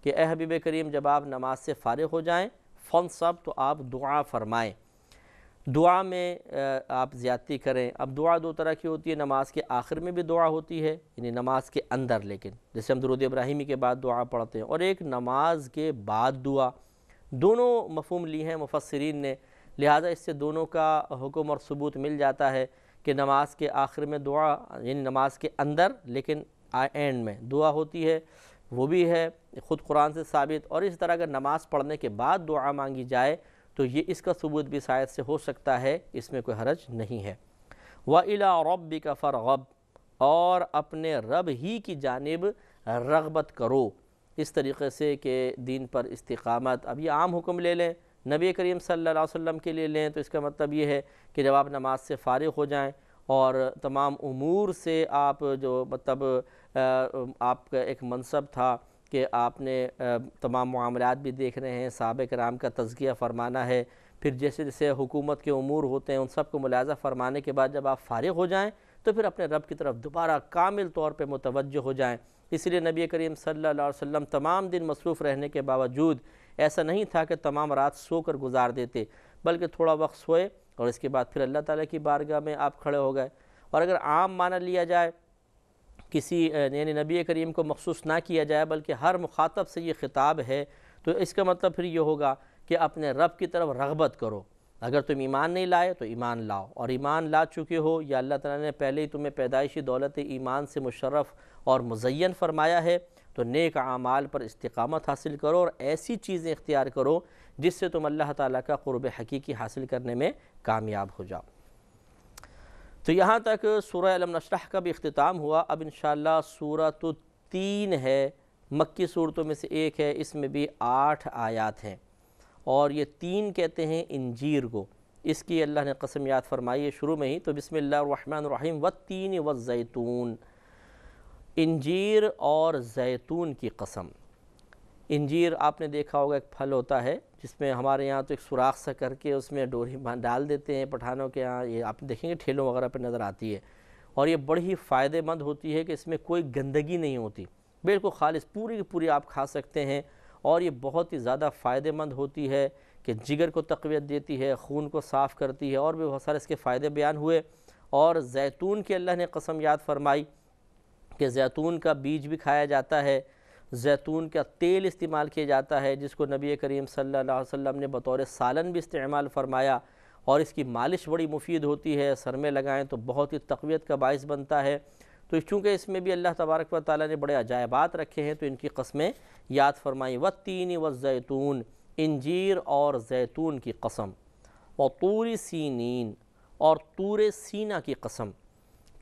Speaker 1: कि ए हबीब करीम जब आप नमाज से फ़ारग हो जाएँ फ़न सब तो आप दुआ फ़रमाएँ दुआ में आप ज़्यादती करें अब दुआ दो तरह की होती है नमाज के आखिर में भी दुआ होती है यानी नमाज के अंदर लेकिन जैसे हम दरुद इब्राहिमी के बाद दुआ पढ़ते हैं और एक नमाज के बाद दुआ दोनों मफहम ली हैं मुफसरीन ने लिहाजा इससे दोनों का हुक्म और सबूत मिल जाता है कि नमाज के आखिर में दुआ यानी नमाज के अंदर लेकिन एंड में दुआ होती है वो भी है ख़ुद कुरान से साबित और इस तरह अगर नमाज़ पढ़ने के बाद दुआ मांगी जाए तो ये इसका सबूत भी शायद से हो सकता है इसमें कोई हरज नहीं है व इला रब का फ़रगब और अपने रब ही की जानब रगबत करो इस तरीके से कि दीन पर इस्तकामत अब ये आम हुक्म ले लें नबी करीम सल्लल्लाहु अलैहि वसल्लम के लिए लें तो इसका मतलब ये है कि जब आप नमाज से फ़ारिग हो जाएं और तमाम उमूर से आप जो मतलब आपका एक मनसब था कि आपने तमाम मामलात भी देख रहे हैं सबक राम का तजगिया फरमाना है फिर जैसे जैसे हुकूमत के अमूर होते हैं उन सब को मुलाजा फरमाने के बाद जब आप फारग हो जाएँ तो फिर अपने रब की तरफ दोबारा कामिल तौर पर मुतवजह हो जाएँ इसलिए नबी करीम सल्लल्लाहु अलैहि वसल्लम तमाम दिन मसरूफ़ रहने के बावजूद ऐसा नहीं था कि तमाम रात सो कर गुजार देते बल्कि थोड़ा वक्त सोए और इसके बाद फिर अल्लाह ताला की बारगाह में आप खड़े हो गए और अगर आम माना लिया जाए किसी यानी नबी करीम को मखसूस ना किया जाए बल्कि हर मुखातब से ये ख़िताब है तो इसका मतलब फिर ये होगा कि अपने रब की तरफ रगबत करो अगर तुम ईमान नहीं लाए तो ईमान लाओ और ईमान ला चुके हो या अल्लाह ताला ने पहले ही तुम्हें पैदाइशी दौलत ईमान से मुशर्रफ और मुजैन फरमाया है तो नेक आमाल पर इस्तकामत हासिल करो और ऐसी चीज़ें इख्तियार करो जिससे तुम अल्लाह ताला का क़ुरब हकीकी हासिल करने में कामयाब हो जाओ तो यहाँ तक सूर्य आलम नशरह का भी अख्ताम हुआ अब इन शूरा तो तीन है मक्की सूरतों में से एक है इसमें भी आठ आयात हैं और ये तीन कहते हैं इंजीर को इसकी अल्लाह ने कसम याद फरमाई है शुरू में ही तो बिसमीम व तीन व जैतून इंजीर और जैतून की कसम इंजीर आपने देखा होगा एक फल होता है जिसमें हमारे यहाँ तो एक सुराख सा करके उसमें डोरी डाल देते हैं पठानों के यहाँ ये आप देखेंगे ठेलों वगैरह पर नज़र आती है और ये बड़ी ही फ़ायदेमंद होती है कि इसमें कोई गंदगी नहीं होती बिल्कुल खालिश पूरी की पूरी आप खा सकते हैं और ये बहुत ही ज़्यादा फ़ायदेमंद होती है कि जिगर को तकवीत देती है खून को साफ़ करती है और भी बहुत सारे इसके फ़ायदे बयान हुए और जैतून की अल्लाह ने कसम याद फरमाई कि जैतून का बीज भी खाया जाता है जैतून का तेल इस्तेमाल किया जाता है जिसको नबी करीम सल्लल्लाहु अलैहि वसल्लम ने बतौर सालन भी इस्तेमाल फरमाया और इसकी मालिश बड़ी मुफीद होती है सर में लगाएं तो बहुत ही तकवीत का बायस बनता है तो चूँकि इसमें भी अल्लाह तबारक व ताली ने बड़े अजायबात रखे हैं तो इनकी कस्में याद फरमाई व तीन व जैतून इंजीर और जैतून की कसम व तूर सीनीन और तूर सीना की कसम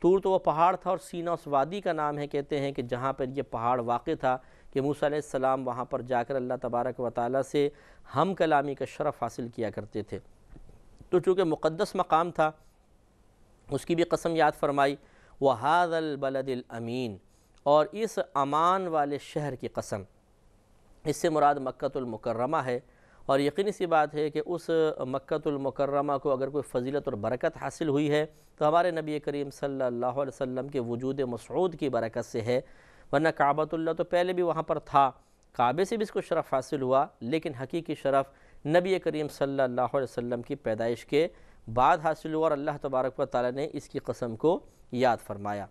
Speaker 1: तूर तो वह पहाड़ था और सीना उस वादी का नाम है कहते हैं कि जहाँ पर यह पहाड़ वाक़ था कि मूसम वहाँ पर जाकर अल्लाह तबारक व ताल से हम कलामी का शरफ़ हासिल किया करते थे तो चूँकि मुक़दस मकाम था उसकी भी कसम याद फरमाई वहादल अमीन और इस अमान वाले शहर की कसम इससे मुराद मक्तुलमकरमा है और यकीन सी बात है कि उस मक्तुलमकरमा को अगर कोई फजीलत और बरकत हासिल हुई है तो हमारे नबी करीम सल्लल्लाहु अलैहि वसल्लम के वजूद मसरूद की बरकत से है वरना काबतुल्ला तो पहले भी वहाँ पर था काबे से भी इसको शरफ़ हासिल हुआ लेकिन हकीकी शरफ़ नबी करीम सल्लल्लाहु अलैहि वसल्लम की पैदाइश के बाद हासिल हुआ और अल्लाह तबारक व ताली ने इसकी कसम को याद फरमाया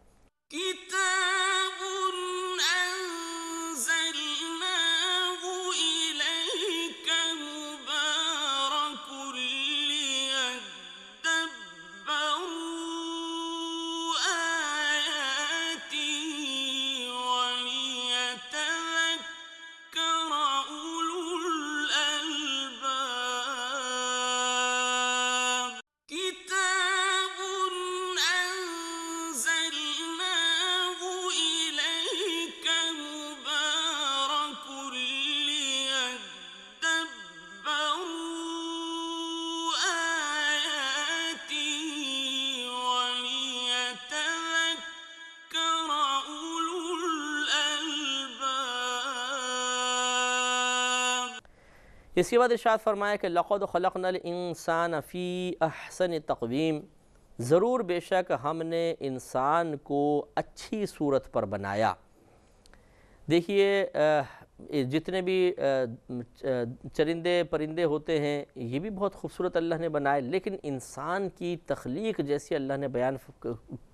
Speaker 1: इसके बाद इर्शाद फरमाया कि लक़द खलकनल इंसान फ़ी अहसन तकवीम ज़रूर बेशक हमने इंसान को अच्छी सूरत पर बनाया देखिए जितने भी चरिंदे परिंदे होते हैं ये भी बहुत खूबसूरत अल्लाह ने बनाए लेकिन इंसान की तख्लीक जैसी अल्लाह ने बयान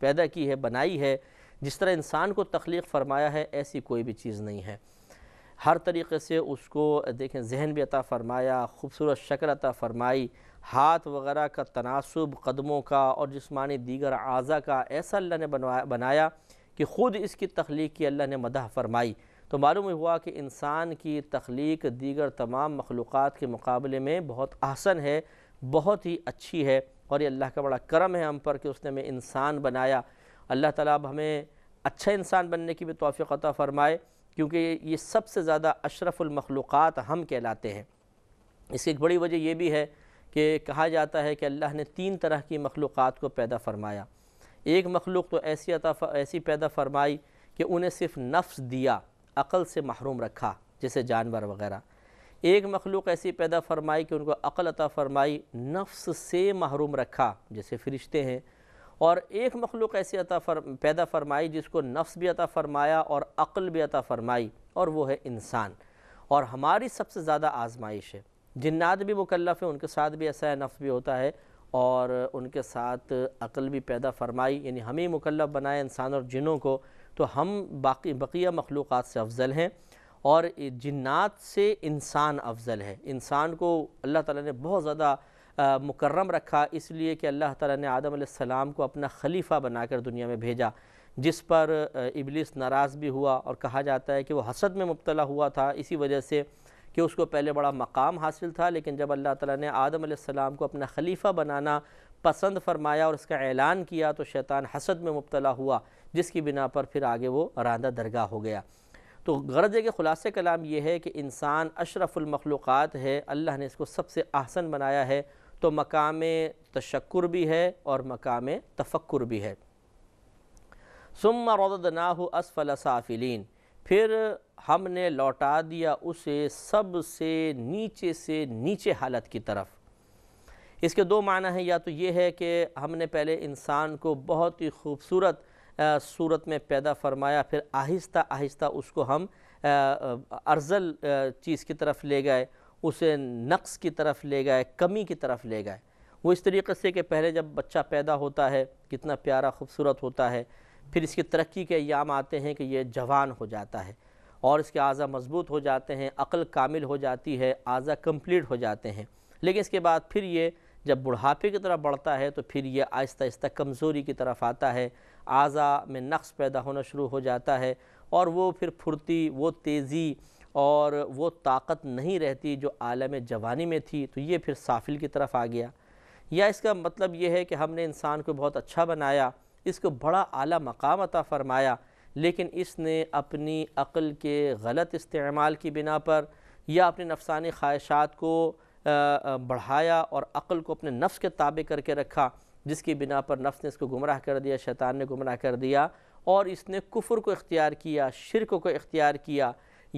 Speaker 1: पैदा की है बनाई है जिस तरह इंसान को तख्लीक फ़रमाया है ऐसी कोई भी चीज़ नहीं है हर तरीके से उसको देखें जहन भी अता फ़रमाया खूबसूरत शक्ल अता फ़रमाई हाथ वगैरह का तनासब कदमों का और जिसमानी दीगर अज़ा का ऐसा अल्लाह ने बनवाया बनाया कि ख़ुद इसकी तख्लीक की अल्लाह ने मदह फ़रमाई तो मालूम हुआ कि इंसान की तख्लीक दीगर तमाम मखलूक़ के मुकाबले में बहुत आसन है बहुत ही अच्छी है और ये अल्लाह का बड़ा करम है हम पर कि उसने हमें इंसान बनाया अल्लाह ताला अब हमें अच्छा इंसान बनने की भी तोफ़ी अता फ़रमाए क्योंकि ये सबसे ज़्यादा अशरफुलमखलूक़ात हम कहलाते हैं इसकी एक बड़ी वजह यह भी है कि कहा जाता है कि अल्लाह ने तीन तरह की मखलूक़ को पैदा फ़रमाया एक मखलूक तो ऐसी अता ऐसी पैदा फ़रमाई कि उन्हें सिर्फ नफ्स दिया अक़ल से महरूम रखा जैसे जानवर वगैरह एक मखलूक ऐसी पैदा फ़रमाई कि उनको अक़ल अता फ़रमाई नफ्स से महरूम रखा जैसे फ़रिश्ते हैं और एक मखलूक ऐसी अता फर पैदा फरमाई जिसको नफ्स भी अता फरमाया और अक्ल भी अता फरमाई और वो है इंसान और हमारी सबसे ज़्यादा आजमाइश है जिन्नात भी मुकलफ़ है उनके साथ भी ऐसा है नफ्स भी होता है और उनके साथ अक्ल भी पैदा फरमाई यानी हम ही मुकलफ़ बनाए इंसान और जिनों को तो हम बाकी बकिया मखलूक़ से अफजल हैं और जिन्नात से इंसान अफजल है इंसान को अल्लाह ताला ने बहुत ज़्यादा मुकर्रम रखा इसलिए कि अल्लाह ताला ने आदम आदम को अपना खलीफा बनाकर दुनिया में भेजा जिस पर इबलिस नाराज़ भी हुआ और कहा जाता है कि वो हसद में मुबतला हुआ था इसी वजह से कि उसको पहले बड़ा मकाम हासिल था लेकिन जब अल्लाह ताला ने आदम सलाम को अपना खलीफा बनाना पसंद फरमाया और इसका ऐलान किया तो शैतान हसद में मुबतला हुआ जिसकी बिना पर फिर आगे वो रांदा दरगाह हो गया तो गर्ज के ख़ुलासे कलाम यह है कि इंसान अशरफुलमखलूक़ात है अल्लाह ने इसको सबसे आहसन बनाया है तो मकाम तशक्र भी है और मकाम तफक्र भी है सुम रदनाह असफल साफिलीन फिर हमने लौटा दिया उसे सबसे नीचे से नीचे हालत की तरफ इसके दो माना हैं या तो ये है कि हमने पहले इंसान को बहुत ही खूबसूरत सूरत में पैदा फरमाया फिर आहिस्ता आहिस्ता उसको हम अर्जल चीज़ की तरफ ले गए उसे नक्स की तरफ ले गए कमी की तरफ ले गए वो इस तरीके से कि पहले जब बच्चा पैदा होता है कितना प्यारा खूबसूरत होता है फिर इसकी तरक्की के याम आते हैं कि ये जवान हो जाता है और इसके अज़ा मजबूत हो जाते हैं अक़ल कामिल हो जाती है अज़ा कम्प्लीट हो जाते हैं लेकिन इसके बाद फिर ये जब बुढ़ापे की तरफ बढ़ता है तो फिर ये आहिस्ता आहिस्ता कमज़ोरी की तरफ आता है अज़ा में नक्स पैदा होना शुरू हो जाता है और वो फिर फुर्ती वो तेज़ी और वो ताकत नहीं रहती जो आलम जवानी में थी तो ये फिर साफिल की तरफ आ गया या इसका मतलब ये है कि हमने इंसान को बहुत अच्छा बनाया इसको बड़ा आला मकाम अता फ़रमाया लेकिन इसने अपनी अक़ल के गलत इस्तेमाल की बिना पर या अपने नफसानी ख्वाहिशात को बढ़ाया और अक़ल को अपने नफ्स के ताबे करके रखा जिसकी बिना पर नफ्स ने इसको गुमराह कर दिया शैतान ने गुमराह कर दिया और इसने कुफर को इख्तियार किया शिरक को इख्तियार किया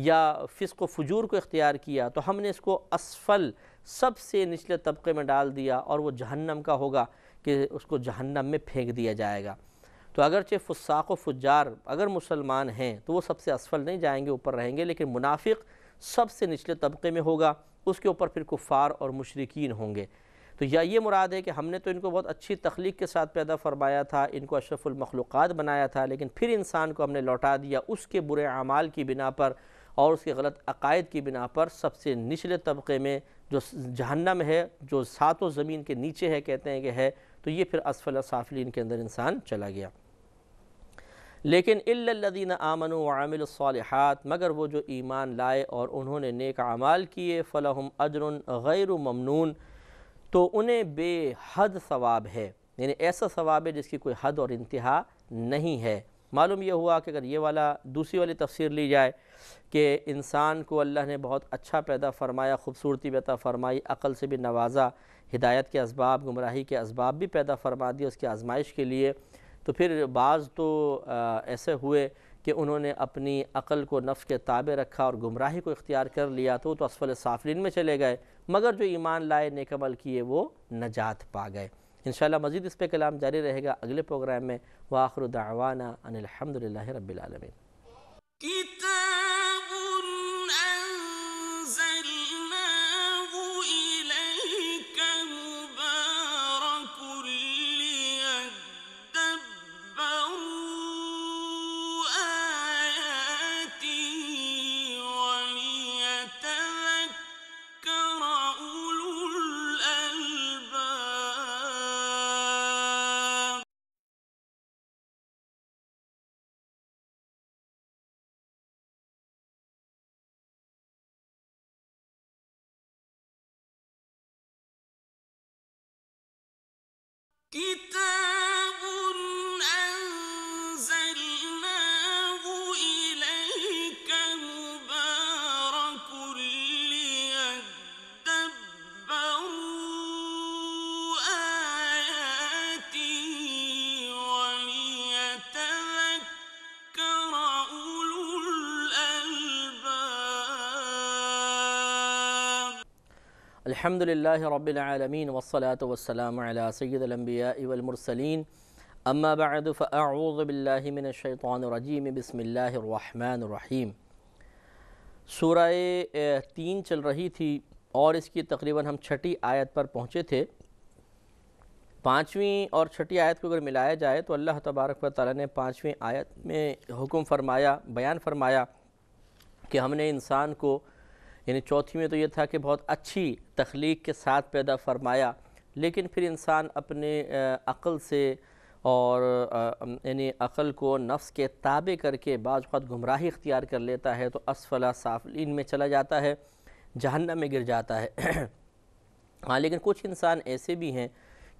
Speaker 1: या फ़िस्क फजूर को इख्तियार किया तो हमने इसको असफल सबसे निचले तबके में डाल दिया और वह जहन्नम का होगा कि उसको जहन्नम में फेंक दिया जाएगा तो अगरचे फुसाक फुजार अगर मुसलमान हैं तो वो सबसे असफल नहीं जाएंगे ऊपर रहेंगे लेकिन मुनाफिक सबसे निचले तबके में होगा उसके ऊपर फिर कुफ़ार और मशरकिन होंगे तो या ये मुराद है कि हमने तो इनको बहुत अच्छी तख्लीक के साथ पैदा फरमाया था इनको अशरफुलमखलूक़ात बनाया था लेकिन फिर इंसान को हमने लौटा दिया उसके बुरे अमाल की बिना पर और उसके गलत अकायद की बिना पर सबसे निचले तबके में जो जहन्नम है जो सातों ज़मीन के नीचे है कहते हैं कि है तो ये फिर असफल साफिलीन के अंदर इंसान चला गया लेकिन इल्लदीन आमन वामिलहात मगर वो जो ईमान लाए और उन्होंने नेक अमाल किए फ़लहम अजर गैर ममनून तो उन्हें बेहद सवाब है यानी ऐसा सवाब है जिसकी कोई हद और इंतहा नहीं है मालूम यह हुआ कि अगर ये वाला दूसरी वाली तफसीर ली जाए कि इंसान को अल्लाह ने बहुत अच्छा पैदा फरमाया ख़ूबसूरती पैदा फरमाई अक़ल से भी नवाजा हिदायत के इसबाब गुमराही के इसबाब भी पैदा फरमा दिए उसकी आजमाइश के लिए तो फिर बाज़ तो ऐसे हुए कि उन्होंने अपनी अक़ल को नफ़ के ताबे रखा और गुमराही को इख्तियार कर लिया तो तो असफल साफलिन में चले गए मगर जो ईमान लाए नेकमल किए वो नजात पा गए इन मज़ीद इस पर कलाम जारी रहेगा अगले प्रोग्राम में वाखरुदावाना अनिलहमदिल्ला रबीआलमी अल्हम्दुलिल्लाह रब्बिल आलमीन वस्सलातु वस्सलाम अला सय्यिदिल अंबिया वल मुरसलीन अम्मा बअद फअऊज़ु बिल्लाहि मिनश शैतानिर रजीम बिस्मिल्लाहिर रहमानिर रहीम सूरह तीन चल रही थी और इसकी तकरीबन हम छठी आयत पर पहुँचे थे पाँचवीं और छठी आयत को अगर मिलाया जाए तो अल्लाह तबारक व ताली ने पाँचवीं आयत में हुक्म फरमाया बयान फरमाया कि हमने इंसान को यानी चौथी में तो ये था कि बहुत अच्छी तख्लीक के साथ पैदा फरमाया लेकिन फिर इंसान अपने अक़ल से और यानी अक़ल को नफ्स के ताबे करके बाज़ गुमराही इख्तियार कर लेता है तो असफला साफलिन में चला जाता है जहन्नम में गिर जाता है हाँ लेकिन कुछ इंसान ऐसे भी हैं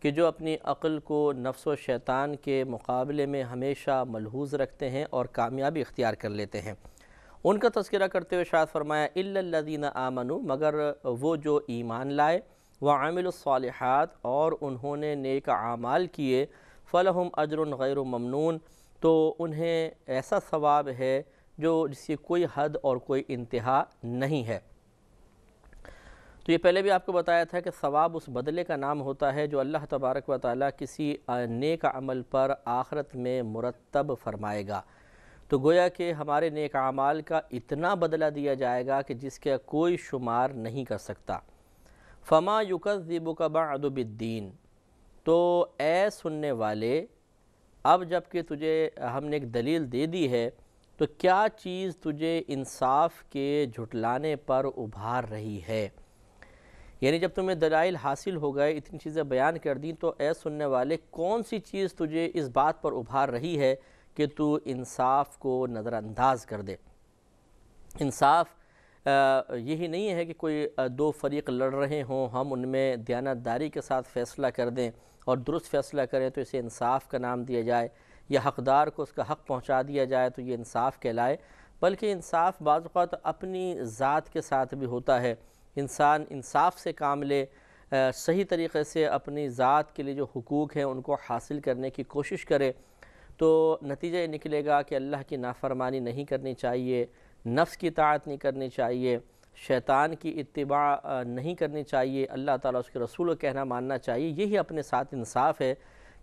Speaker 1: कि जो अपनी अक़ल को नफ्स व शैतान के मुकाबले में हमेशा मलहूज रखते हैं और कामयाबी इख्तियार कर लेते हैं उनका तस्करा करते हुए शायद फरमाया इल्लदीन आमनु मगर वो जो ईमान लाए व आमिलसालहत और उन्होंने नेक आमाल किए फ़लहम अजर गैर ममनून तो उन्हें ऐसा सवाब है जो जिसकी कोई हद और कोई इंतहा नहीं है तो ये पहले भी आपको बताया था कि सवाब उस बदले का नाम होता है जो अल्लाह तबारक व ताली किसी नेक अमल पर आखरत में मुरतब फरमाएगा तो गोया कि हमारे नेक आमाल का इतना बदला दिया जाएगा कि जिसका कोई शुमार नहीं कर सकता फमा युकज़िबु का बदुबिद्दीन तो ए सुनने वाले अब जबकि तुझे हमने एक दलील दे दी है तो क्या चीज़ तुझे इंसाफ के झुटलाने पर उभार रही है यानी जब तुम्हें दलाइल हासिल हो गए इतनी चीज़ें बयान कर दी तो ए सुनने वाले कौन सी चीज़ तुझे इस बात पर उभार रही है कि तू इंसाफ को नज़रअंदाज कर दे इंसाफ यही नहीं है कि कोई दो फरीक लड़ रहे हों हम उनमें दयानतदारी के साथ फ़ैसला कर दें और दुरुस्त फैसला करें तो इसे इंसाफ का नाम दिया जाए या हकदार को उसका हक़ पहुँचा दिया जाए तो ये इंसाफ कहलाए बल्कि इंसाफ बाज़ात अपनी ज़ात के साथ भी होता है इंसान इंसाफ से काम ले आ, सही तरीके से अपनी ज़ात के लिए जो हकूक़ हैं उनको हासिल करने की कोशिश करे तो नतीजा ये निकलेगा कि अल्लाह की नाफरमानी नहीं करनी चाहिए नफ्स की ताकत नहीं करनी चाहिए शैतान की इतबा नहीं करनी चाहिए अल्लाह ताला उसके रसूल कहना मानना चाहिए यही अपने साथ इंसाफ है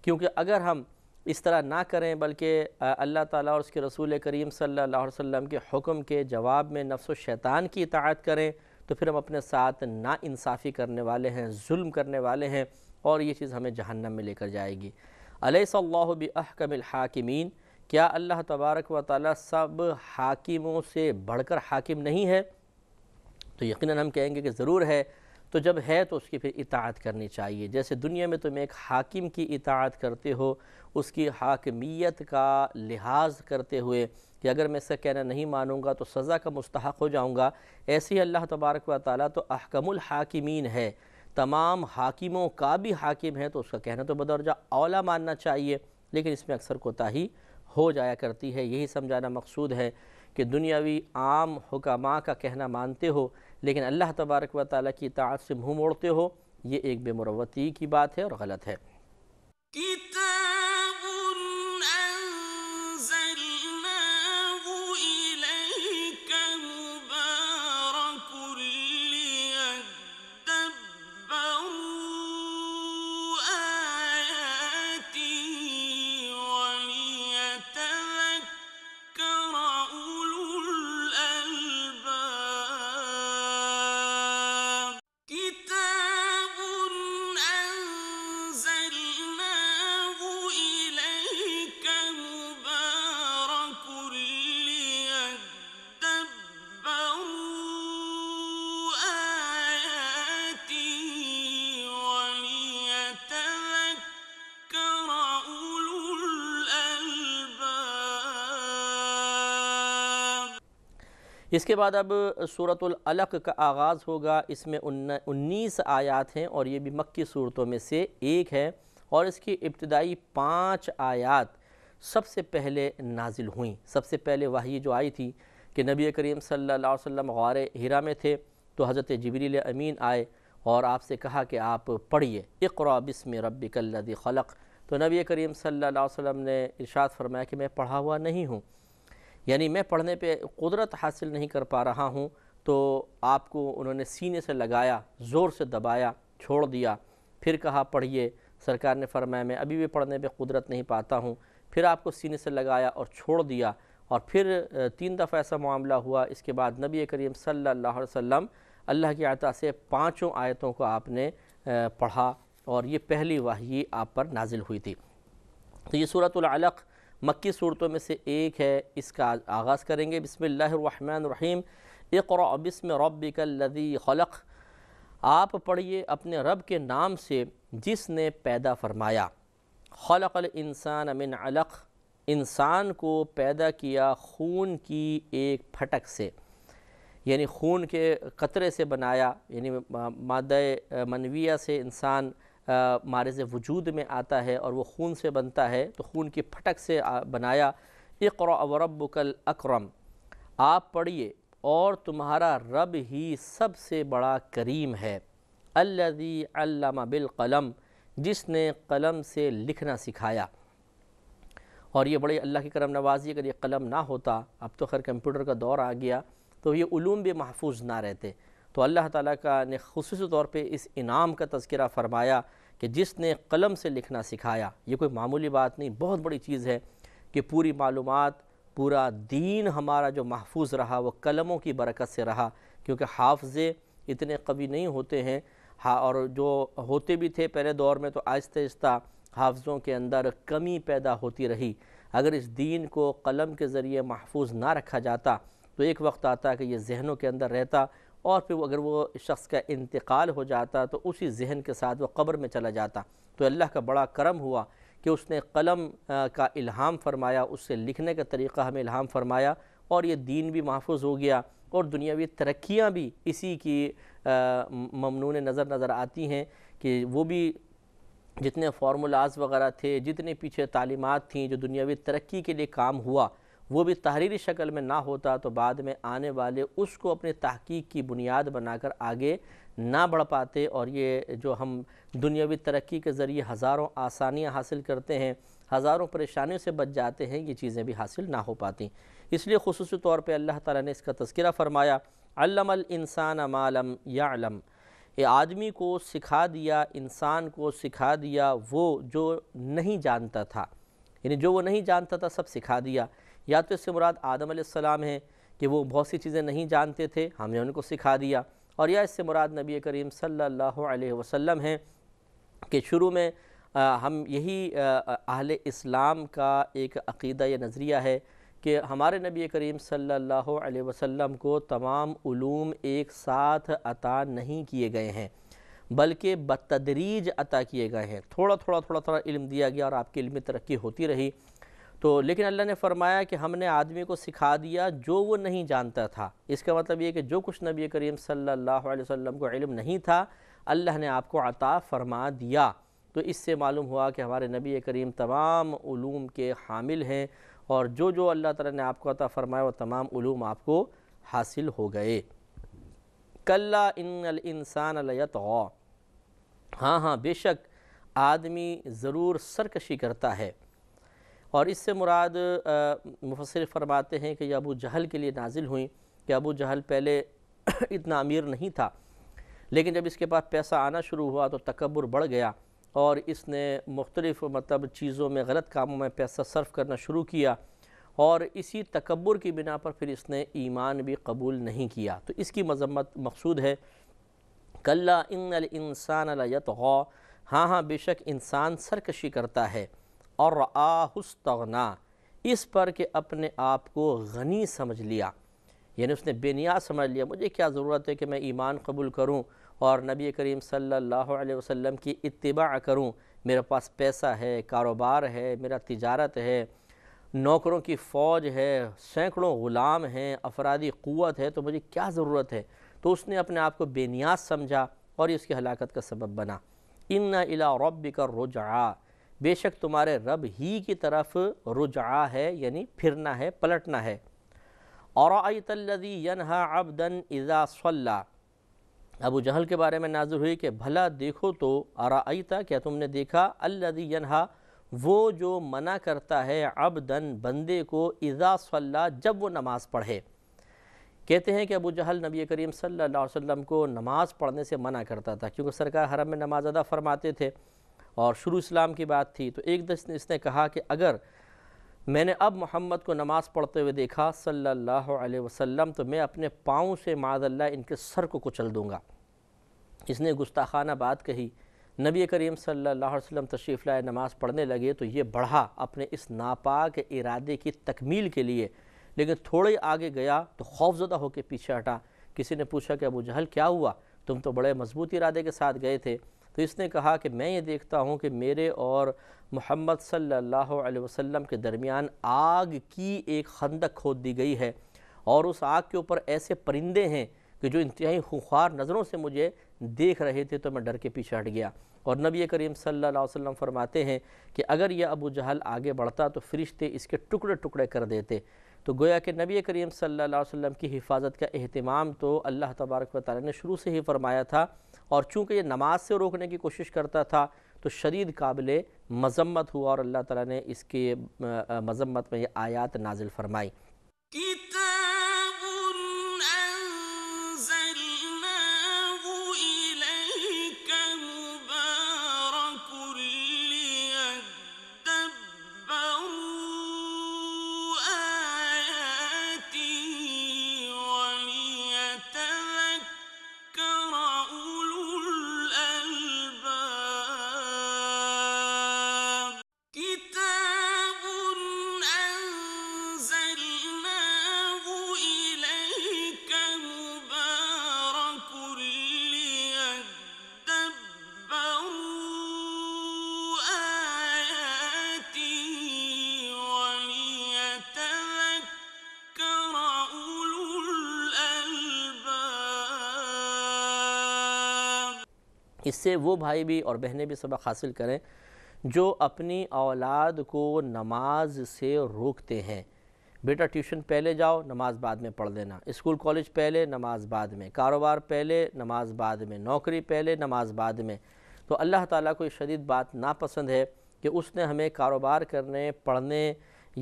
Speaker 1: क्योंकि अगर हम इस तरह ना करें बल्कि अल्लाह ताला और उसके रसूल करीम सल्लल्लाहु अलैहि वसल्लम के हुक्म के जवाब में नफ्स शैतान की इतात करें तो फिर हम अपने साथ इंसाफ़ी करने वाले हैं जुल्म करने वाले हैं और ये चीज़ हमें जहन्नम में लेकर जाएगी अहकमिल हाकिमीन क्या अल्लाह तबारक व ताली सब हाकिमों से बढ़कर हाकिम नहीं है तो यकीन हम कहेंगे कि ज़रूर है तो जब है तो उसकी फिर इतात करनी चाहिए जैसे दुनिया में तुम एक हाकिम की इतात करते हो उसकी हाकमियत का लिहाज करते हुए कि अगर मैं इसका कहना नहीं मानूंगा तो सज़ा का मुस्तक हो जाऊँगा ऐसे ही अल्लाह तबारक व ताली तो अहकमुल हाकिमीन है तमाम हाकिमों का भी हाकिम है तो उसका कहना तो बदौरजा औला मानना चाहिए लेकिन इसमें अक्सर कोताही हो जाया करती है यही समझाना मकसूद है कि दुनियावी आम हुकामा का कहना मानते हो लेकिन अल्लाह तबारक व ताली की इतात से मुँह मोड़ते हो ये एक बेमरवती की बात है और गलत है इसके बाद अब सूरतलक का आगाज़ होगा इसमें उन्नीस आयात हैं और ये भी मक्की सूरतों में से एक है और इसकी इब्तदाई पाँच आयात सबसे पहले नाजिल हुई सबसे पहले वही जो आई थी कि नबी करीम सल्ला वसम गार हिरा में थे तो हज़रत जबरील अमीन आए और आपसे कहा कि आप पढ़िए इकरा बिस्म रब कल्लि खलक तो नबी करीम सल्ला वसम ने इरशाद फरमाया कि मैं पढ़ा हुआ नहीं हूँ यानी मैं पढ़ने पे कुदरत हासिल नहीं कर पा रहा हूँ तो आपको उन्होंने सीने से लगाया ज़ोर से दबाया छोड़ दिया फिर कहा पढ़िए सरकार ने फरमाया मैं अभी भी पढ़ने पे कुदरत नहीं पाता हूँ फिर आपको सीने से लगाया और छोड़ दिया और फिर तीन दफ़ा ऐसा मामला हुआ इसके बाद नबी करीम सल्लल्लाहु अलैहि वसल्लम अल्लाह की आता से पाँचों आयतों को आपने पढ़ा और ये पहली वाही आप पर नाजिल हुई थी तो ये सूरत अलक़ मक्की सूरतों में से एक है इसका आगाज़ करेंगे बसमीम इकर बिसम लदी खलक़ आप पढ़िए अपने रब के नाम से जिसने पैदा फरमाया खलकल इंसान अमिन अलक़ इंसान को पैदा किया खून की एक फटक से यानी खून के कतरे से बनाया यानी मादा मनविया से इंसान मारज वजूद में आता है और वह खून से बनता है तो खून की फटक से बनाया इकर अवरबल अक्रम आप पढ़िए और तुम्हारा रब ही सबसे बड़ा करीम है अल्लाम बिलकलम जिसने कलम से लिखना सिखाया और ये बड़े अल्लाह की करम नवाजी अगर ये कलम ना होता अब तो खैर कंप्यूटर का दौर आ गया तो ये ूम भी महफूज ना रहते तो अल्लाह ताला का ने खसूस तौर पे इस इनाम का तस्करा फरमाया कि जिसने कलम से लिखना सिखाया ये कोई मामूली बात नहीं बहुत बड़ी चीज़ है कि पूरी मालूम पूरा दीन हमारा जो महफूज रहा वो कलमों की बरकत से रहा क्योंकि हाफजे इतने कवि नहीं होते हैं हा और जो होते भी थे पहले दौर में तो आहिस्ता आहिस्ता हाफजों के अंदर कमी पैदा होती रही अगर इस दीन को कलम के ज़रिए महफूज ना रखा जाता तो एक वक्त आता कि ये जहनों के अंदर रहता और फिर अगर वो शख्स का इंतकाल हो जाता तो उसी जहन के साथ वह कब्र में चला जाता तो अल्लाह का बड़ा करम हुआ कि उसने कलम का इल्हाम फरमाया उससे लिखने का तरीक़ा हमें इल्हाम फरमाया और ये दीन भी महफूज हो गया और दुनियावी तरक्याँ भी इसी की ममनून नज़र नज़र आती हैं कि वो भी जितने फार्मूलाज वगैरह थे जितने पीछे तालीमत थी जो दुनियावी तरक्की के लिए काम हुआ वो भी तहरीरी शक्ल में ना होता तो बाद में आने वाले उसको अपनी तहकीक की बुनियाद बनाकर आगे ना बढ़ पाते और ये जो हम दुनियावी तरक्की के ज़रिए हज़ारों आसानियाँ हासिल करते हैं हज़ारों परेशानियों से बच जाते हैं ये चीज़ें भी हासिल ना हो पाती इसलिए खसूस तौर पर अल्लाह ताला ने इसका तस्करा फरमाया इंसान मालम यालम ये आदमी को सिखा दिया इंसान को सिखा दिया वो जो नहीं जानता था यानी जो वो नहीं जानता था सब सिखा दिया या तो इससे मुराद आदम आसमाम है कि वो बहुत सी चीज़ें नहीं जानते थे हमने उनको सिखा दिया और या इससे मुराद नबी करीम सल्लल्लाहु अलैहि वसल्लम हैं कि शुरू में आ, हम यही अहल इस्लाम का एक अकीदा या नज़रिया है कि हमारे नबी करीम सल्लल्लाहु अलैहि वसल्लम को तमाम ूम एक साथ अता नहीं किए गए हैं बल्कि बतदरीज अता किए गए हैं थोड़ा थोड़ा थोड़ा थोड़ा इल्म दिया गया और इल्म में तरक्की होती रही तो लेकिन अल्लाह ने फरमाया कि हमने आदमी को सिखा दिया जो वो नहीं जानता था इसका मतलब ये कि जो कुछ नबी करीम सल्लल्लाहु अलैहि वसल्लम को इल्म नहीं था अल्लाह ने आपको अता फरमा दिया तो इससे मालूम हुआ कि हमारे नबी करीम तमाम ूम के हामिल हैं और जो जो अल्लाह ताला ने आपको अता फरमाया वो तमाम ूम आपको हासिल हो गए कल्ला इन इंसान हाँ हाँ बेशक आदमी ज़रूर सरकशी करता है और इससे मुराद मुफसर फरमाते हैं कि अबू जहल के लिए नाजिल हुई कि अबू जहल पहले इतना अमीर नहीं था लेकिन जब इसके पास पैसा आना शुरू हुआ तो तकबर बढ़ गया और इसने मुख्तलिफ मतलब चीज़ों में गलत कामों में पैसा सर्फ करना शुरू किया और इसी तकबर की बिना पर फिर इसने ईमान भी कबूल नहीं किया तो इसकी मजम्मत मकसूद है कल्ला इन इंसान तो हाँ हाँ बेशक इंसान सरकशी करता है और आहुस्तना इस पर कि अपने आप को गनी समझ लिया यानी उसने बेनियाज समझ लिया मुझे क्या ज़रूरत है कि मैं ईमान कबूल करूँ और नबी करीम सल्लल्लाहु अलैहि वसल्लम की इतबा करूँ मेरे पास पैसा है कारोबार है मेरा तिजारत है नौकरों की फ़ौज है सैकड़ों ग़ुलाम हैं अफरादी क़वत है तो मुझे क्या ज़रूरत है तो उसने अपने आप को बेनियाज समझा और ये उसकी हलाकत का सबब बना इन्ना इला रब रुजआ बेशक तुम्हारे रब ही की तरफ रुझा है यानी फिरना है पलटना है और तल्लदी यनहा अबदन इज़ा सल्ला अबू जहल के बारे में नाजुर हुई कि भला देखो तो आरा क्या तुमने देखा अल्लदी यनहा वो जो मना करता है अबदन बंदे को इज़ा सल्ला जब वो नमाज़ पढ़े कहते हैं कि अबू जहल नबी करीम सल्लल्लाहु अलैहि वसल्लम को नमाज़ पढ़ने से मना करता था क्योंकि सरकार हरम में नमाज़ अदा फरमाते थे और शुरू इस्लाम की बात थी तो एक दस इसने कहा कि अगर मैंने अब मोहम्मद को नमाज़ पढ़ते हुए देखा सल्लल्लाहु अलैहि वसल्लम तो मैं अपने पाँव से माजल्ला इनके सर को कुचल दूँगा इसने गुस्ताखाना बात कही नबी करीम सल्लल्लाहु अलैहि वसल्लम तशरीफ़ लाए नमाज़ पढ़ने लगे तो ये बढ़ा अपने इस नापाक इरादे की तकमील के लिए लेकिन थोड़े आगे गया तो खौफजदा होकर पीछे हटा किसी ने पूछा कि अबू जहल क्या हुआ तुम तो बड़े मजबूत इरादे के साथ गए थे तो इसने कहा कि मैं ये देखता हूँ कि मेरे और मोहम्मद सल्लल्लाहु अलैहि वसल्लम के दरमियान आग की एक खंदक खोद दी गई है और उस आग के ऊपर ऐसे परिंदे हैं कि जो इंतहाई खुखार नज़रों से मुझे देख रहे थे तो मैं डर के पीछे हट गया और नबी करीम सल्लल्लाहु अलैहि वसल्लम फरमाते हैं कि अगर यह अबू जहल आगे बढ़ता तो फरिश्ते इसके टुकड़े टुकड़े कर देते तो गोया कि नबी करीम सल्लल्लाहु अलैहि वसल्लम की हिफाजत का अहतमाम तो अल्लाह तबारक वाली ने शुरू से ही फरमाया था और चूँकि ये नमाज से रोकने की कोशिश करता था तो शदीद काबिल मजम्मत हुआ और अल्लाह ताला ने इसके मजम्मत में ये आयात नाजिल फरमाई इससे वो भाई भी और बहनें भी सबक हासिल करें जो अपनी औलाद को नमाज से रोकते हैं बेटा ट्यूशन पहले जाओ नमाज बाद में पढ़ लेना स्कूल कॉलेज पहले नमाज बाद में कारोबार पहले नमाज बाद में नौकरी पहले नमाज बाद में तो अल्लाह ताला को ये शदीद बात नापसंद है कि उसने हमें कारोबार करने पढ़ने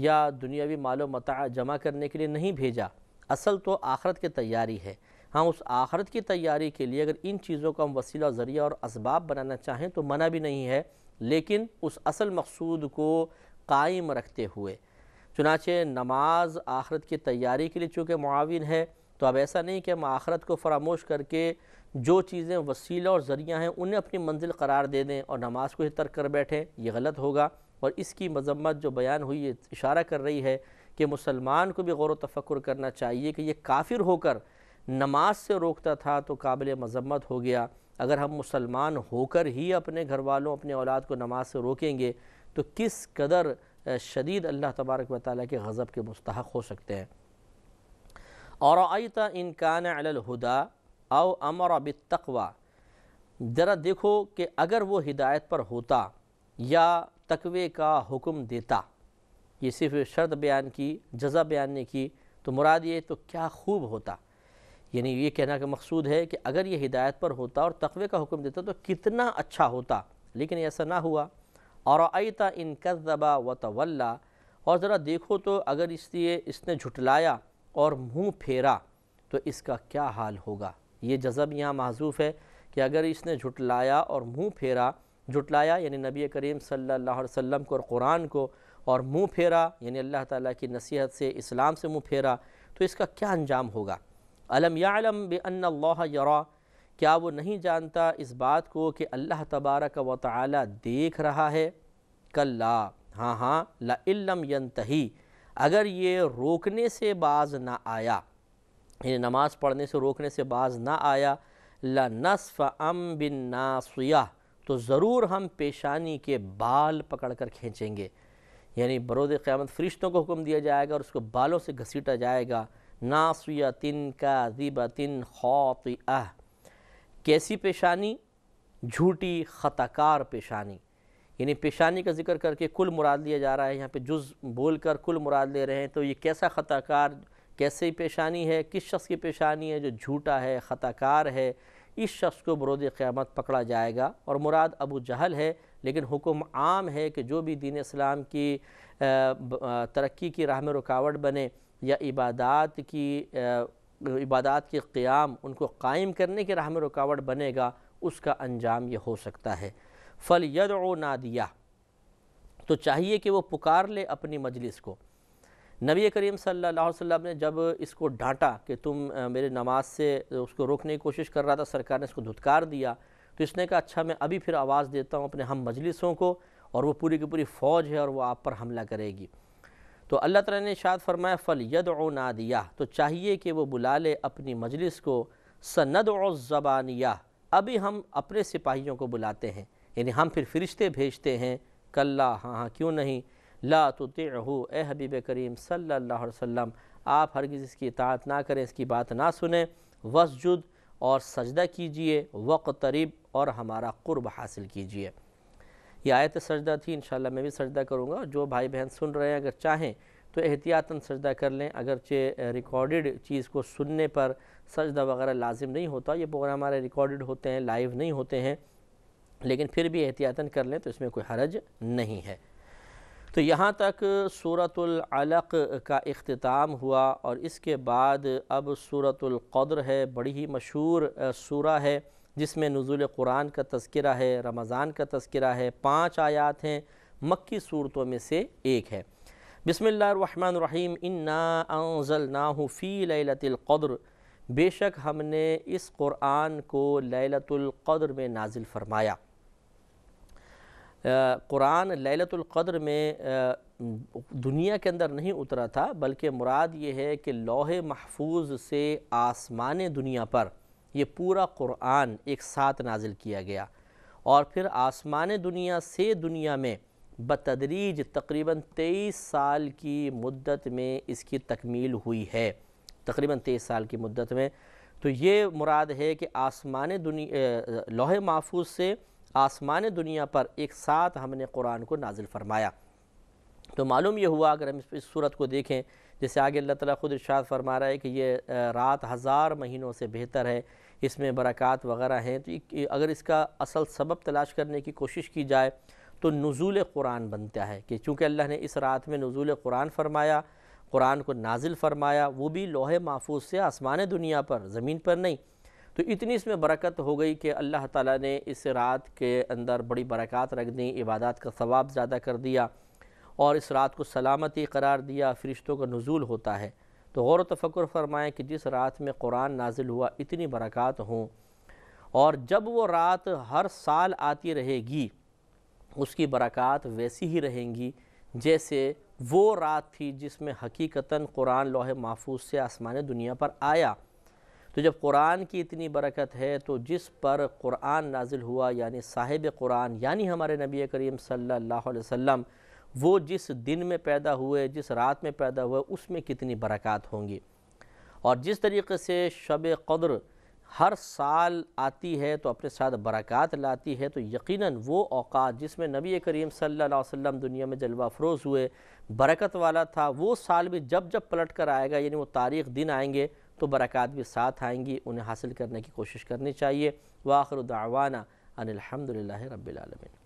Speaker 1: या दुनियावी मालो मता जमा करने के लिए नहीं भेजा असल तो आखरत की तैयारी है हाँ उस आखरत की तैयारी के लिए अगर इन चीज़ों का हम वसीला ज़रिया और इसबाब बनाना चाहें तो मना भी नहीं है लेकिन उस असल मकसूद को कायम रखते हुए चुनाचे नमाज आखरत की तैयारी के लिए चूँकि معاون है तो अब ऐसा नहीं कि हम आखरत को फरामोश करके जो चीज़ें वसीला और ज़रिया हैं उन्हें अपनी मंजिल करार दे दें और नमाज को ही तर्क कर बैठें ये गलत होगा और इसकी मजम्मत जो बयान हुई ये इशारा कर रही है कि मुसलमान को भी गौर तफक्र करना चाहिए कि ये काफिर होकर नमाज से रोकता था तो काबिल मजम्मत हो गया अगर हम मुसलमान होकर ही अपने घर वालों अपने औलाद को नमाज से रोकेंगे तो किस कदर शदीद अल्लाह तबारक व ताली के गज़ब के मुस्तक हो सकते हैं और आयता इनकान अलहुदा अव अमर बतवा ज़रा देखो कि अगर वो हिदायत पर होता या तकवे का हुक्म देता ये सिर्फ शर्त बयान की जजा बयान ने की तो मुराद ये तो क्या खूब होता यानी ये कहना का मकसूद है कि अगर ये हिदायत पर होता और तकवे का हुक्म देता तो कितना अच्छा होता लेकिन ऐसा ना हुआ और आयता इन कदबा व तवल्ला और ज़रा देखो तो अगर इसलिए इसने झुटलाया और मुंह फेरा तो इसका क्या हाल होगा ये जज़ब यहाँ महजूफ़ है कि अगर इसने झुटलाया और मुंह फेरा झुटलाया यानी नबी करीम सल्लल्लाहु अलैहि वसल्लम को और कुरान को और मुंह फेरा यानी अल्लाह ताला की नसीहत से इस्लाम से मुंह फेरा तो इसका क्या अंजाम होगा अलम यालम बल्ला यरा क्या वो नहीं जानता इस बात को कि अल्लाह तबारक व ताली देख रहा है कल्ला हाँ हाँ लम यंतही अगर ये रोकने से बाज ना आया यानी नमाज़ पढ़ने से रोकने से बाज ना आया ला नसफ़ अम बिन नासिया तो ज़रूर हम पेशानी के बाल पकड़ कर खींचेंगे यानी बरोद क़्यामत फरिश्तों को हुक्म दिया जाएगा और उसको बालों से घसीटा जाएगा नासुयतिन का ज़िबतिन खौत कैसी पेशानी झूठी ख़ताकार पेशानी यानी पेशानी का जिक्र करके कुल मुराद लिया जा रहा है यहाँ पे जुज़ बोल कर कुल मुराद ले रहे हैं तो ये कैसा ख़ताकार कैसी पेशानी है किस शख्स की पेशानी है जो झूठा है ख़ताकार है इस शख्स को बरोद क़्यामत पकड़ा जाएगा और मुराद अबू जहल है लेकिन हुक्म आम है कि जो भी दीन इस्लाम की तरक्की की राह में रुकावट बने या इबादत की इबादत के क़्याम उनको कायम करने के राह में रुकावट बनेगा उसका अंजाम ये हो सकता है फल यद नादिया तो चाहिए कि वो पुकार ले अपनी मजलिस को नबी करीम सल्लल्लाहु अलैहि वसल्लम ने जब इसको डांटा कि तुम मेरे नमाज से उसको रोकने की कोशिश कर रहा था सरकार ने इसको धुतकार दिया तो इसने कहा अच्छा मैं अभी फिर आवाज़ देता हूँ अपने हम मजलिसों को और वो पूरी की पूरी फ़ौज है और वो आप पर हमला करेगी तो अल्लाह ताला ने शाद फरमाया फ़ल यद ओ नादिया तो चाहिए कि वो बुला ले अपनी मजलिस को सनद ओ ज़बानिया अभी हम अपने सिपाहियों को बुलाते हैं यानी हम फिर फरिश्ते भेजते हैं कल्ला हाँ हाँ क्यों नहीं ला तो तेहू ए हबीब करीम सल्ला वसम आप किसी इसकी इतात ना करें इसकी बात ना सुने वसजुद और सजदा कीजिए वक़रीब और हमारा क़ुरब हासिल कीजिए ये आयत सजदा थी इन मैं भी सजदा करूँगा जो भाई बहन सुन रहे हैं अगर चाहें तो एहतियातन सजदा कर लें अगरचे रिकॉर्डेड चीज़ को सुनने पर सजदा वगैरह लाजिम नहीं होता ये प्रोग्राम हमारे रिकॉर्डेड होते हैं लाइव नहीं होते हैं लेकिन फिर भी एहतियातन कर लें तो इसमें कोई हरज नहीं है तो यहाँ तक सूरतलक का अख्ताम हुआ और इसके बाद अब सूरतलक़द्र है बड़ी ही मशहूर सूरा है जिसमें नज़ुल कुरान का तस्करा है रमज़ान का तस्करा है पाँच आयात हैं मक्की सूरतों में से एक है बिसमीम इन्ना फ़ी लतिलक़द्र बेशक हमने इस कुरान को लतिलक़द्र में नाजिल फरमाया कुरान लतिलक़द्र में दुनिया के अंदर नहीं उतरा था बल्कि मुराद ये है कि लोहे महफूज से आसमान दुनिया पर ये पूरा क़ुरान एक साथ नाजिल किया गया और फिर आसमान दुनिया से दुनिया में बतदरीज तकरीबन तेईस साल की मुद्दत में इसकी तकमील हुई है तकरीबन तेईस साल की मुद्दत में तो ये मुराद है कि आसमान दुनिया लोहे महफूज से आसमान दुनिया पर एक साथ हमने कुरान को नाजिल फरमाया तो मालूम यह हुआ अगर हम इस सूरत को देखें जैसे आगे अल्लाह ताला खुद इर्शाद फरमा रहा है कि ये रात हज़ार महीनों से बेहतर है इसमें बरक़ात वगैरह हैं तो अगर इसका असल सबब तलाश करने की कोशिश की जाए तो नज़ुल कुरान बनता है कि चूँकि अल्लाह ने इस रात में नज़ुल कुरान फरमाया कुरान को नाजिल फरमाया वो भी लोहे महफूज से आसमान दुनिया पर ज़मीन पर नहीं तो इतनी इसमें बरकत हो गई कि अल्लाह ताला ने इस रात के अंदर बड़ी बरक़ात रख दी इबादत का सवाब ज़्यादा कर दिया और इस रात को सलामती करार दिया फ़रिश्तों का नज़ूल होता है तो गौर तफक्र फरमाएँ कि जिस रात में कुरान नाजिल हुआ इतनी बरक़ात हों और जब वो रात हर साल आती रहेगी उसकी बरक़ात वैसी ही रहेंगी जैसे वो रात थी जिसमें हकीकता कुरान लोहे महफूज से आसमान दुनिया पर आया तो जब कुरान की इतनी बरकत है तो जिस पर कुरान नाजिल हुआ यानी साहिब कुरान यानी हमारे नबी करीम सल्लल्लाहु अलैहि वसल्लम वो जिस दिन में पैदा हुए जिस रात में पैदा हुए उसमें कितनी बरक़ात होंगी और जिस तरीके से शब कद्र हर साल आती है तो अपने साथ बरक़ात लाती है तो यकीनन वो अवकात जिसमें नबी करीम सल्लल्लाहु अलैहि वसल्लम दुनिया में जलवा फरोज़ हुए बरकत वाला था वो साल भी जब जब पलट कर आएगा यानी वो तारीख़ दिन आएंगे तो बरक़ात भी साथ आएंगी उन्हें हासिल करने की कोशिश करनी चाहिए वाखर दावाना अनिलहमदिल्ला रबालमीन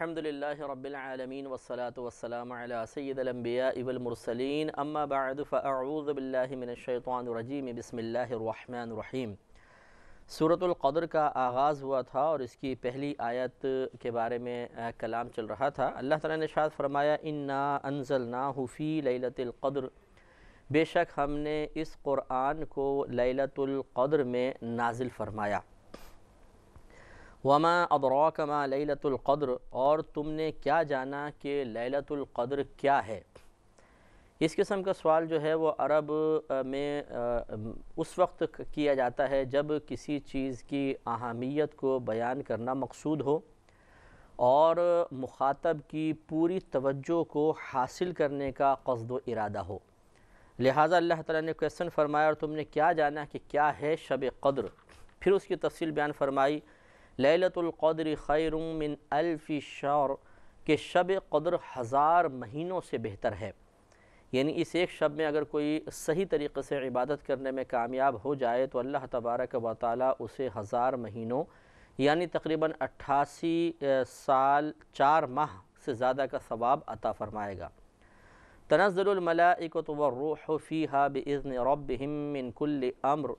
Speaker 1: अलहमदिल्ला रबालमीन वसलात वसलाम सैदम्बिया इवलमरसलिन अम्माबादफ़ाउज़बिल्लिमिनशैतरजीम बसमीम सूरतलक़दर का आगाज़ हुआ था और इसकी पहली आयत के बारे में कलाम चल रहा था अल्लाह ताला ने शाद फरमाया इन्ना अनजल ना हफ़ी लतलक़द्र बेशक हमने इस क़ुरान को लतलक़द्र में नाजिल फरमाया वमा अबरा कमा लतुल्क़द्र और तुमने क्या जाना कि लतुल्क़द्र क्या है इस किस्म का सवाल जो है वो अरब में उस वक्त किया जाता है जब किसी चीज़ की अहमियत को बयान करना मकसूद हो और मुखातब की पूरी तवज्जो को हासिल करने का कस्द इरादा हो लिहाजा अल्लाह ताला ने क्वेश्चन फरमाया और तुमने क्या जाना कि क्या है शब कद्र फिर उसकी तफसील बयान फरमाई लतुल्क़द्र मिन अल्फ़ी शौर के शब कदर हज़ार महीनों से बेहतर है यानी इस एक शब में अगर कोई सही तरीक़े से इबादत करने में कामयाब हो जाए तो अल्लाह तबारक व ताली उसे हज़ार महीनों यानी तकरीबन अट्ठासी साल चार माह से ज़्यादा का सवाब अता फ़रमाएगा तनज़लमलाकत व रूह हा बज़न रब मिनकुल्ल अम्र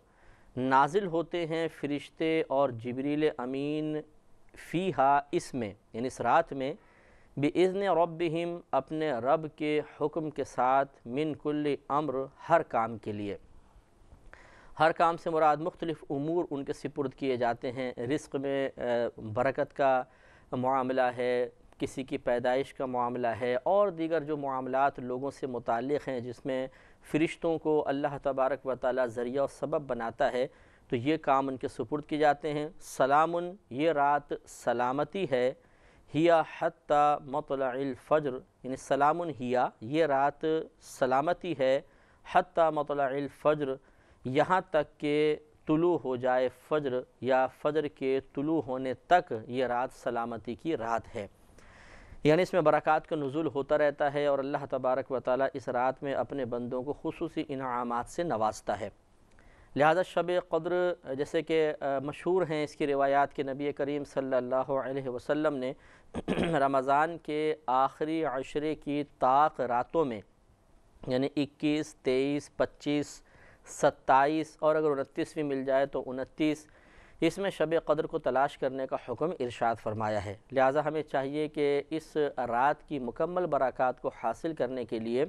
Speaker 1: नाजिल होते हैं फ़रिश्ते और जबरील अमीन फ़ी हा इसमें यानी इस रात में इज्न रबिम अपने रब के हुक्म के साथ मिनकुल अम्र हर काम के लिए हर काम से मुराद मुख्तलिफ़ अमूर उनके सिपुर्द किए जाते हैं रिस्क में बरकत का मामला है किसी की पैदाइश का मामला है और दीगर जो मामलात लोगों से मुतक़ हैं जिसमें फ़रिश्तों को अल्लाह तबारक व ताली ज़रिया और सबब बनाता है तो ये काम उनके सुपुर्द किए जाते हैं सलाम ये रात सलामती है हिया हती मतलफ़्र यानी सलामुन हिया ये रात सलामती है हती मतलफ़्र यहाँ तक के तुलु हो जाए फ़ज्र या फ़ज्र के तुलु होने तक ये रात सलामती की रात है यानी इसमें बरक़ात का नज़ुल होता रहता है और अल्लाह तबारक व ताली इस रात में अपने बंदों को खसूस इनाम से नवाजता है लिहाजा शब कद्र जैसे कि मशहूर हैं इसकी रिवायात के नबी करीम सल्लल्लाहु ने रमज़ान के आखिरी अशरे की ताक रातों में यानी 21, 23, 25, 27 और अगर उनतीस भी मिल जाए तो उनतीस इसमें शब कदर को तलाश करने का हुक्म इरशाद फरमाया है लिहाजा हमें चाहिए कि इस रात की मुकम्मल बरक़ात को हासिल करने के लिए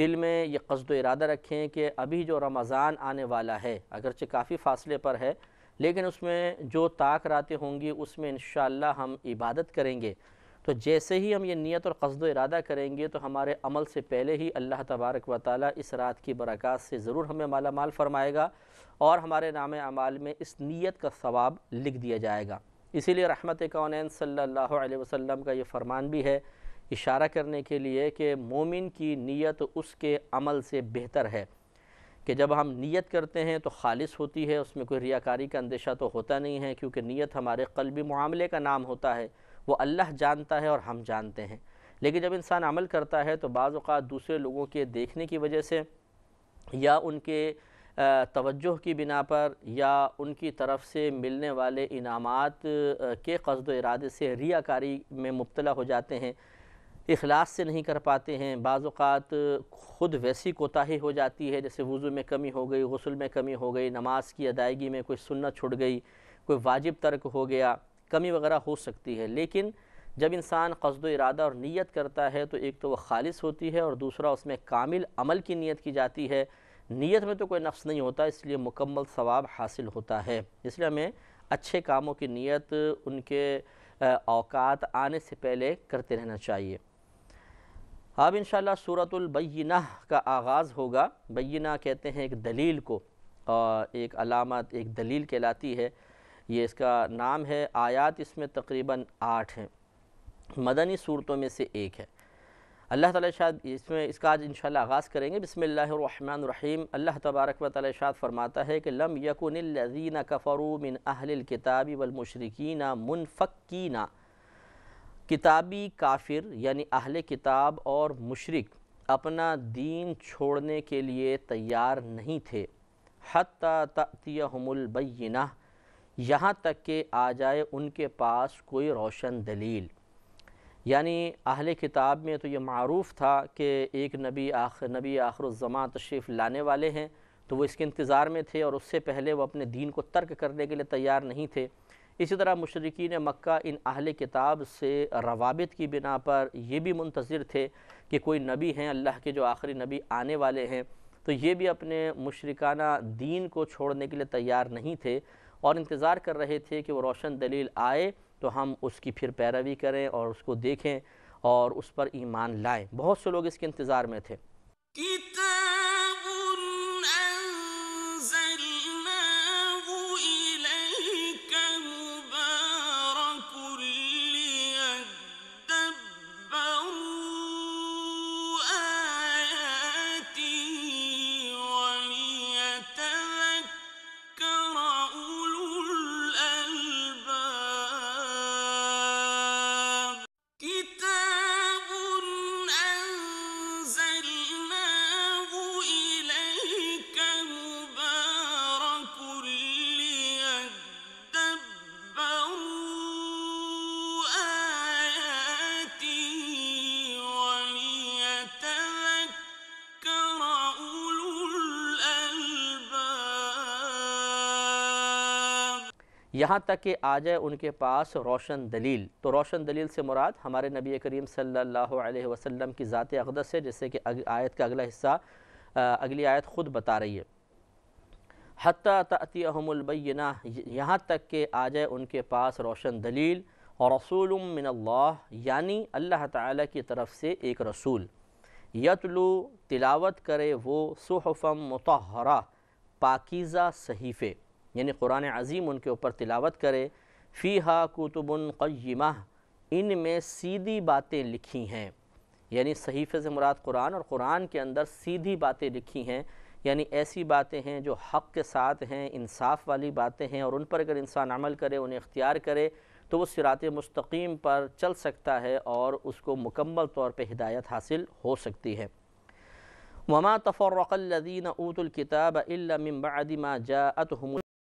Speaker 1: दिल में ये कस्द इरादा रखें कि अभी जो रमज़ान आने वाला है अगरचे काफ़ी फासले पर है लेकिन उसमें जो ताक रातें होंगी उसमें इन हम इबादत करेंगे तो जैसे ही हम ये नीयत और कस्द इरादा करेंगे तो हमारे अमल से पहले ही अल्लाह तबारक व ताली इस रात की बरक़ात से ज़रूर हमें माला माल फरमाएगा और हमारे नाम अमाल में इस नीयत का सवाब लिख दिया जाएगा इसीलिए रहमत कौन सल्ला वसम का ये फरमान भी है इशारा करने के लिए कि मोमिन की नीयत उसके अमल से बेहतर है कि जब हम नीयत करते हैं तो खालिस होती है उसमें कोई रियाकारी का अंदेशा तो होता नहीं है क्योंकि नीयत हमारे कलबी मामले का नाम होता है वो अल्लाह जानता है और हम जानते हैं लेकिन जब इंसान अमल करता है तो बाज़ात दूसरे लोगों के देखने की वजह से या उनके तवज्जो की बिना पर या उनकी तरफ से मिलने वाले इनामात के कस्द इरादे से रियाकारी में मुबतला हो जाते हैं अखलास से नहीं कर पाते हैं बाज़ात ख़ुद वैसी कोताही हो जाती है जैसे वज़ू में कमी हो गई गसल में कमी हो गई नमाज की अदायगी में कोई सुन्नत छुट गई कोई वाजिब तर्क हो गया कमी वगैरह हो सकती है लेकिन जब इंसान कस्द इरादा और नीयत करता है तो एक तो वह खालिश होती है और दूसरा उसमें कामिल अमल की नीयत की जाती है नीयत में तो कोई नफ्स नहीं होता इसलिए मुकम्मल सवाब हासिल होता है इसलिए हमें अच्छे कामों की नीयत उनके अवकात आने से पहले करते रहना चाहिए अब इन शूरतुलबैना का आगाज़ होगा बैना कहते हैं एक दलील को एक अलामत एक दलील कहलाती है ये इसका नाम है आयात इसमें तकरीबन आठ हैं मदनी सूरतों में से एक है अल्लाह ताला शायद इसमें इसका आज इंशाल्लाह आगाज़ करेंगे बिसमीम अल्लाह तबारक व ताली शाद फरमाता है कि लम यक़ुन कफ़रू मिन अहलिल किताबी वलमशरकिन मुनफ़क्कीना किताबी काफिर यानी अहल किताब और मशरक अपना दीन छोड़ने के लिए तैयार नहीं थे हती यहाँ तक के आ जाए उनके पास कोई रोशन दलील यानी अहल किताब में तो ये मरूफ़ था कि एक नबी आख नबी आखरज़मा तशरीफ़ लाने वाले हैं तो वो इसके इंतज़ार में थे और उससे पहले वो अपने दीन को तर्क करने के लिए तैयार नहीं थे इसी तरह मशरकिन मक्का इन अहल किताब से रवाबित की बिना पर यह भी मुंतज़र थे कि कोई नबी हैं अल्लाह के जो आखिरी नबी आने वाले हैं तो ये भी अपने मशरकाना दीन को छोड़ने के लिए तैयार नहीं थे और इंतज़ार कर रहे थे कि वो रोशन दलील आए तो हम उसकी फिर पैरवी करें और उसको देखें और उस पर ईमान लाएं बहुत से लोग इसके इंतज़ार में थे यहाँ तक कि आ जाए उनके पास रोशन दलील तो रोशन दलील से मुराद हमारे नबी करीम सल्लल्लाहु अलैहि वसल्लम की ज़ात अकदस है जैसे कि आयत का अगला हिस्सा अगली आयत ख़ुद बता रही है हती ततीहमुलबैना यहाँ तक कि आ जाए उनके पास रोशन दलील और रसूल मिनल्ला यानी अल्लाह ताला की तरफ से एक रसूल यतलु तिलावत करे वो सहफ़म मतहरा पाकिज़ा सहीफ़े यानी कुरान अज़ीम उनके ऊपर तिलावत करे फ़ी हा कुतुबन इन में सीधी बातें लिखी हैं यानी सहीफ़े से मुराद कुरान और कुरान के अंदर सीधी बातें लिखी हैं यानी ऐसी बातें हैं जो हक़ के साथ हैं इंसाफ वाली बातें हैं और उन पर अगर इंसान अमल करे उन्हें इख्तियार करे तो वो सिरात मुस्तकीम पर चल सकता है और उसको मुकम्मल तौर पर हिदायत हासिल हो सकती है ममा तफ़रक़ीन ऊतुल किताब बदमा जात हम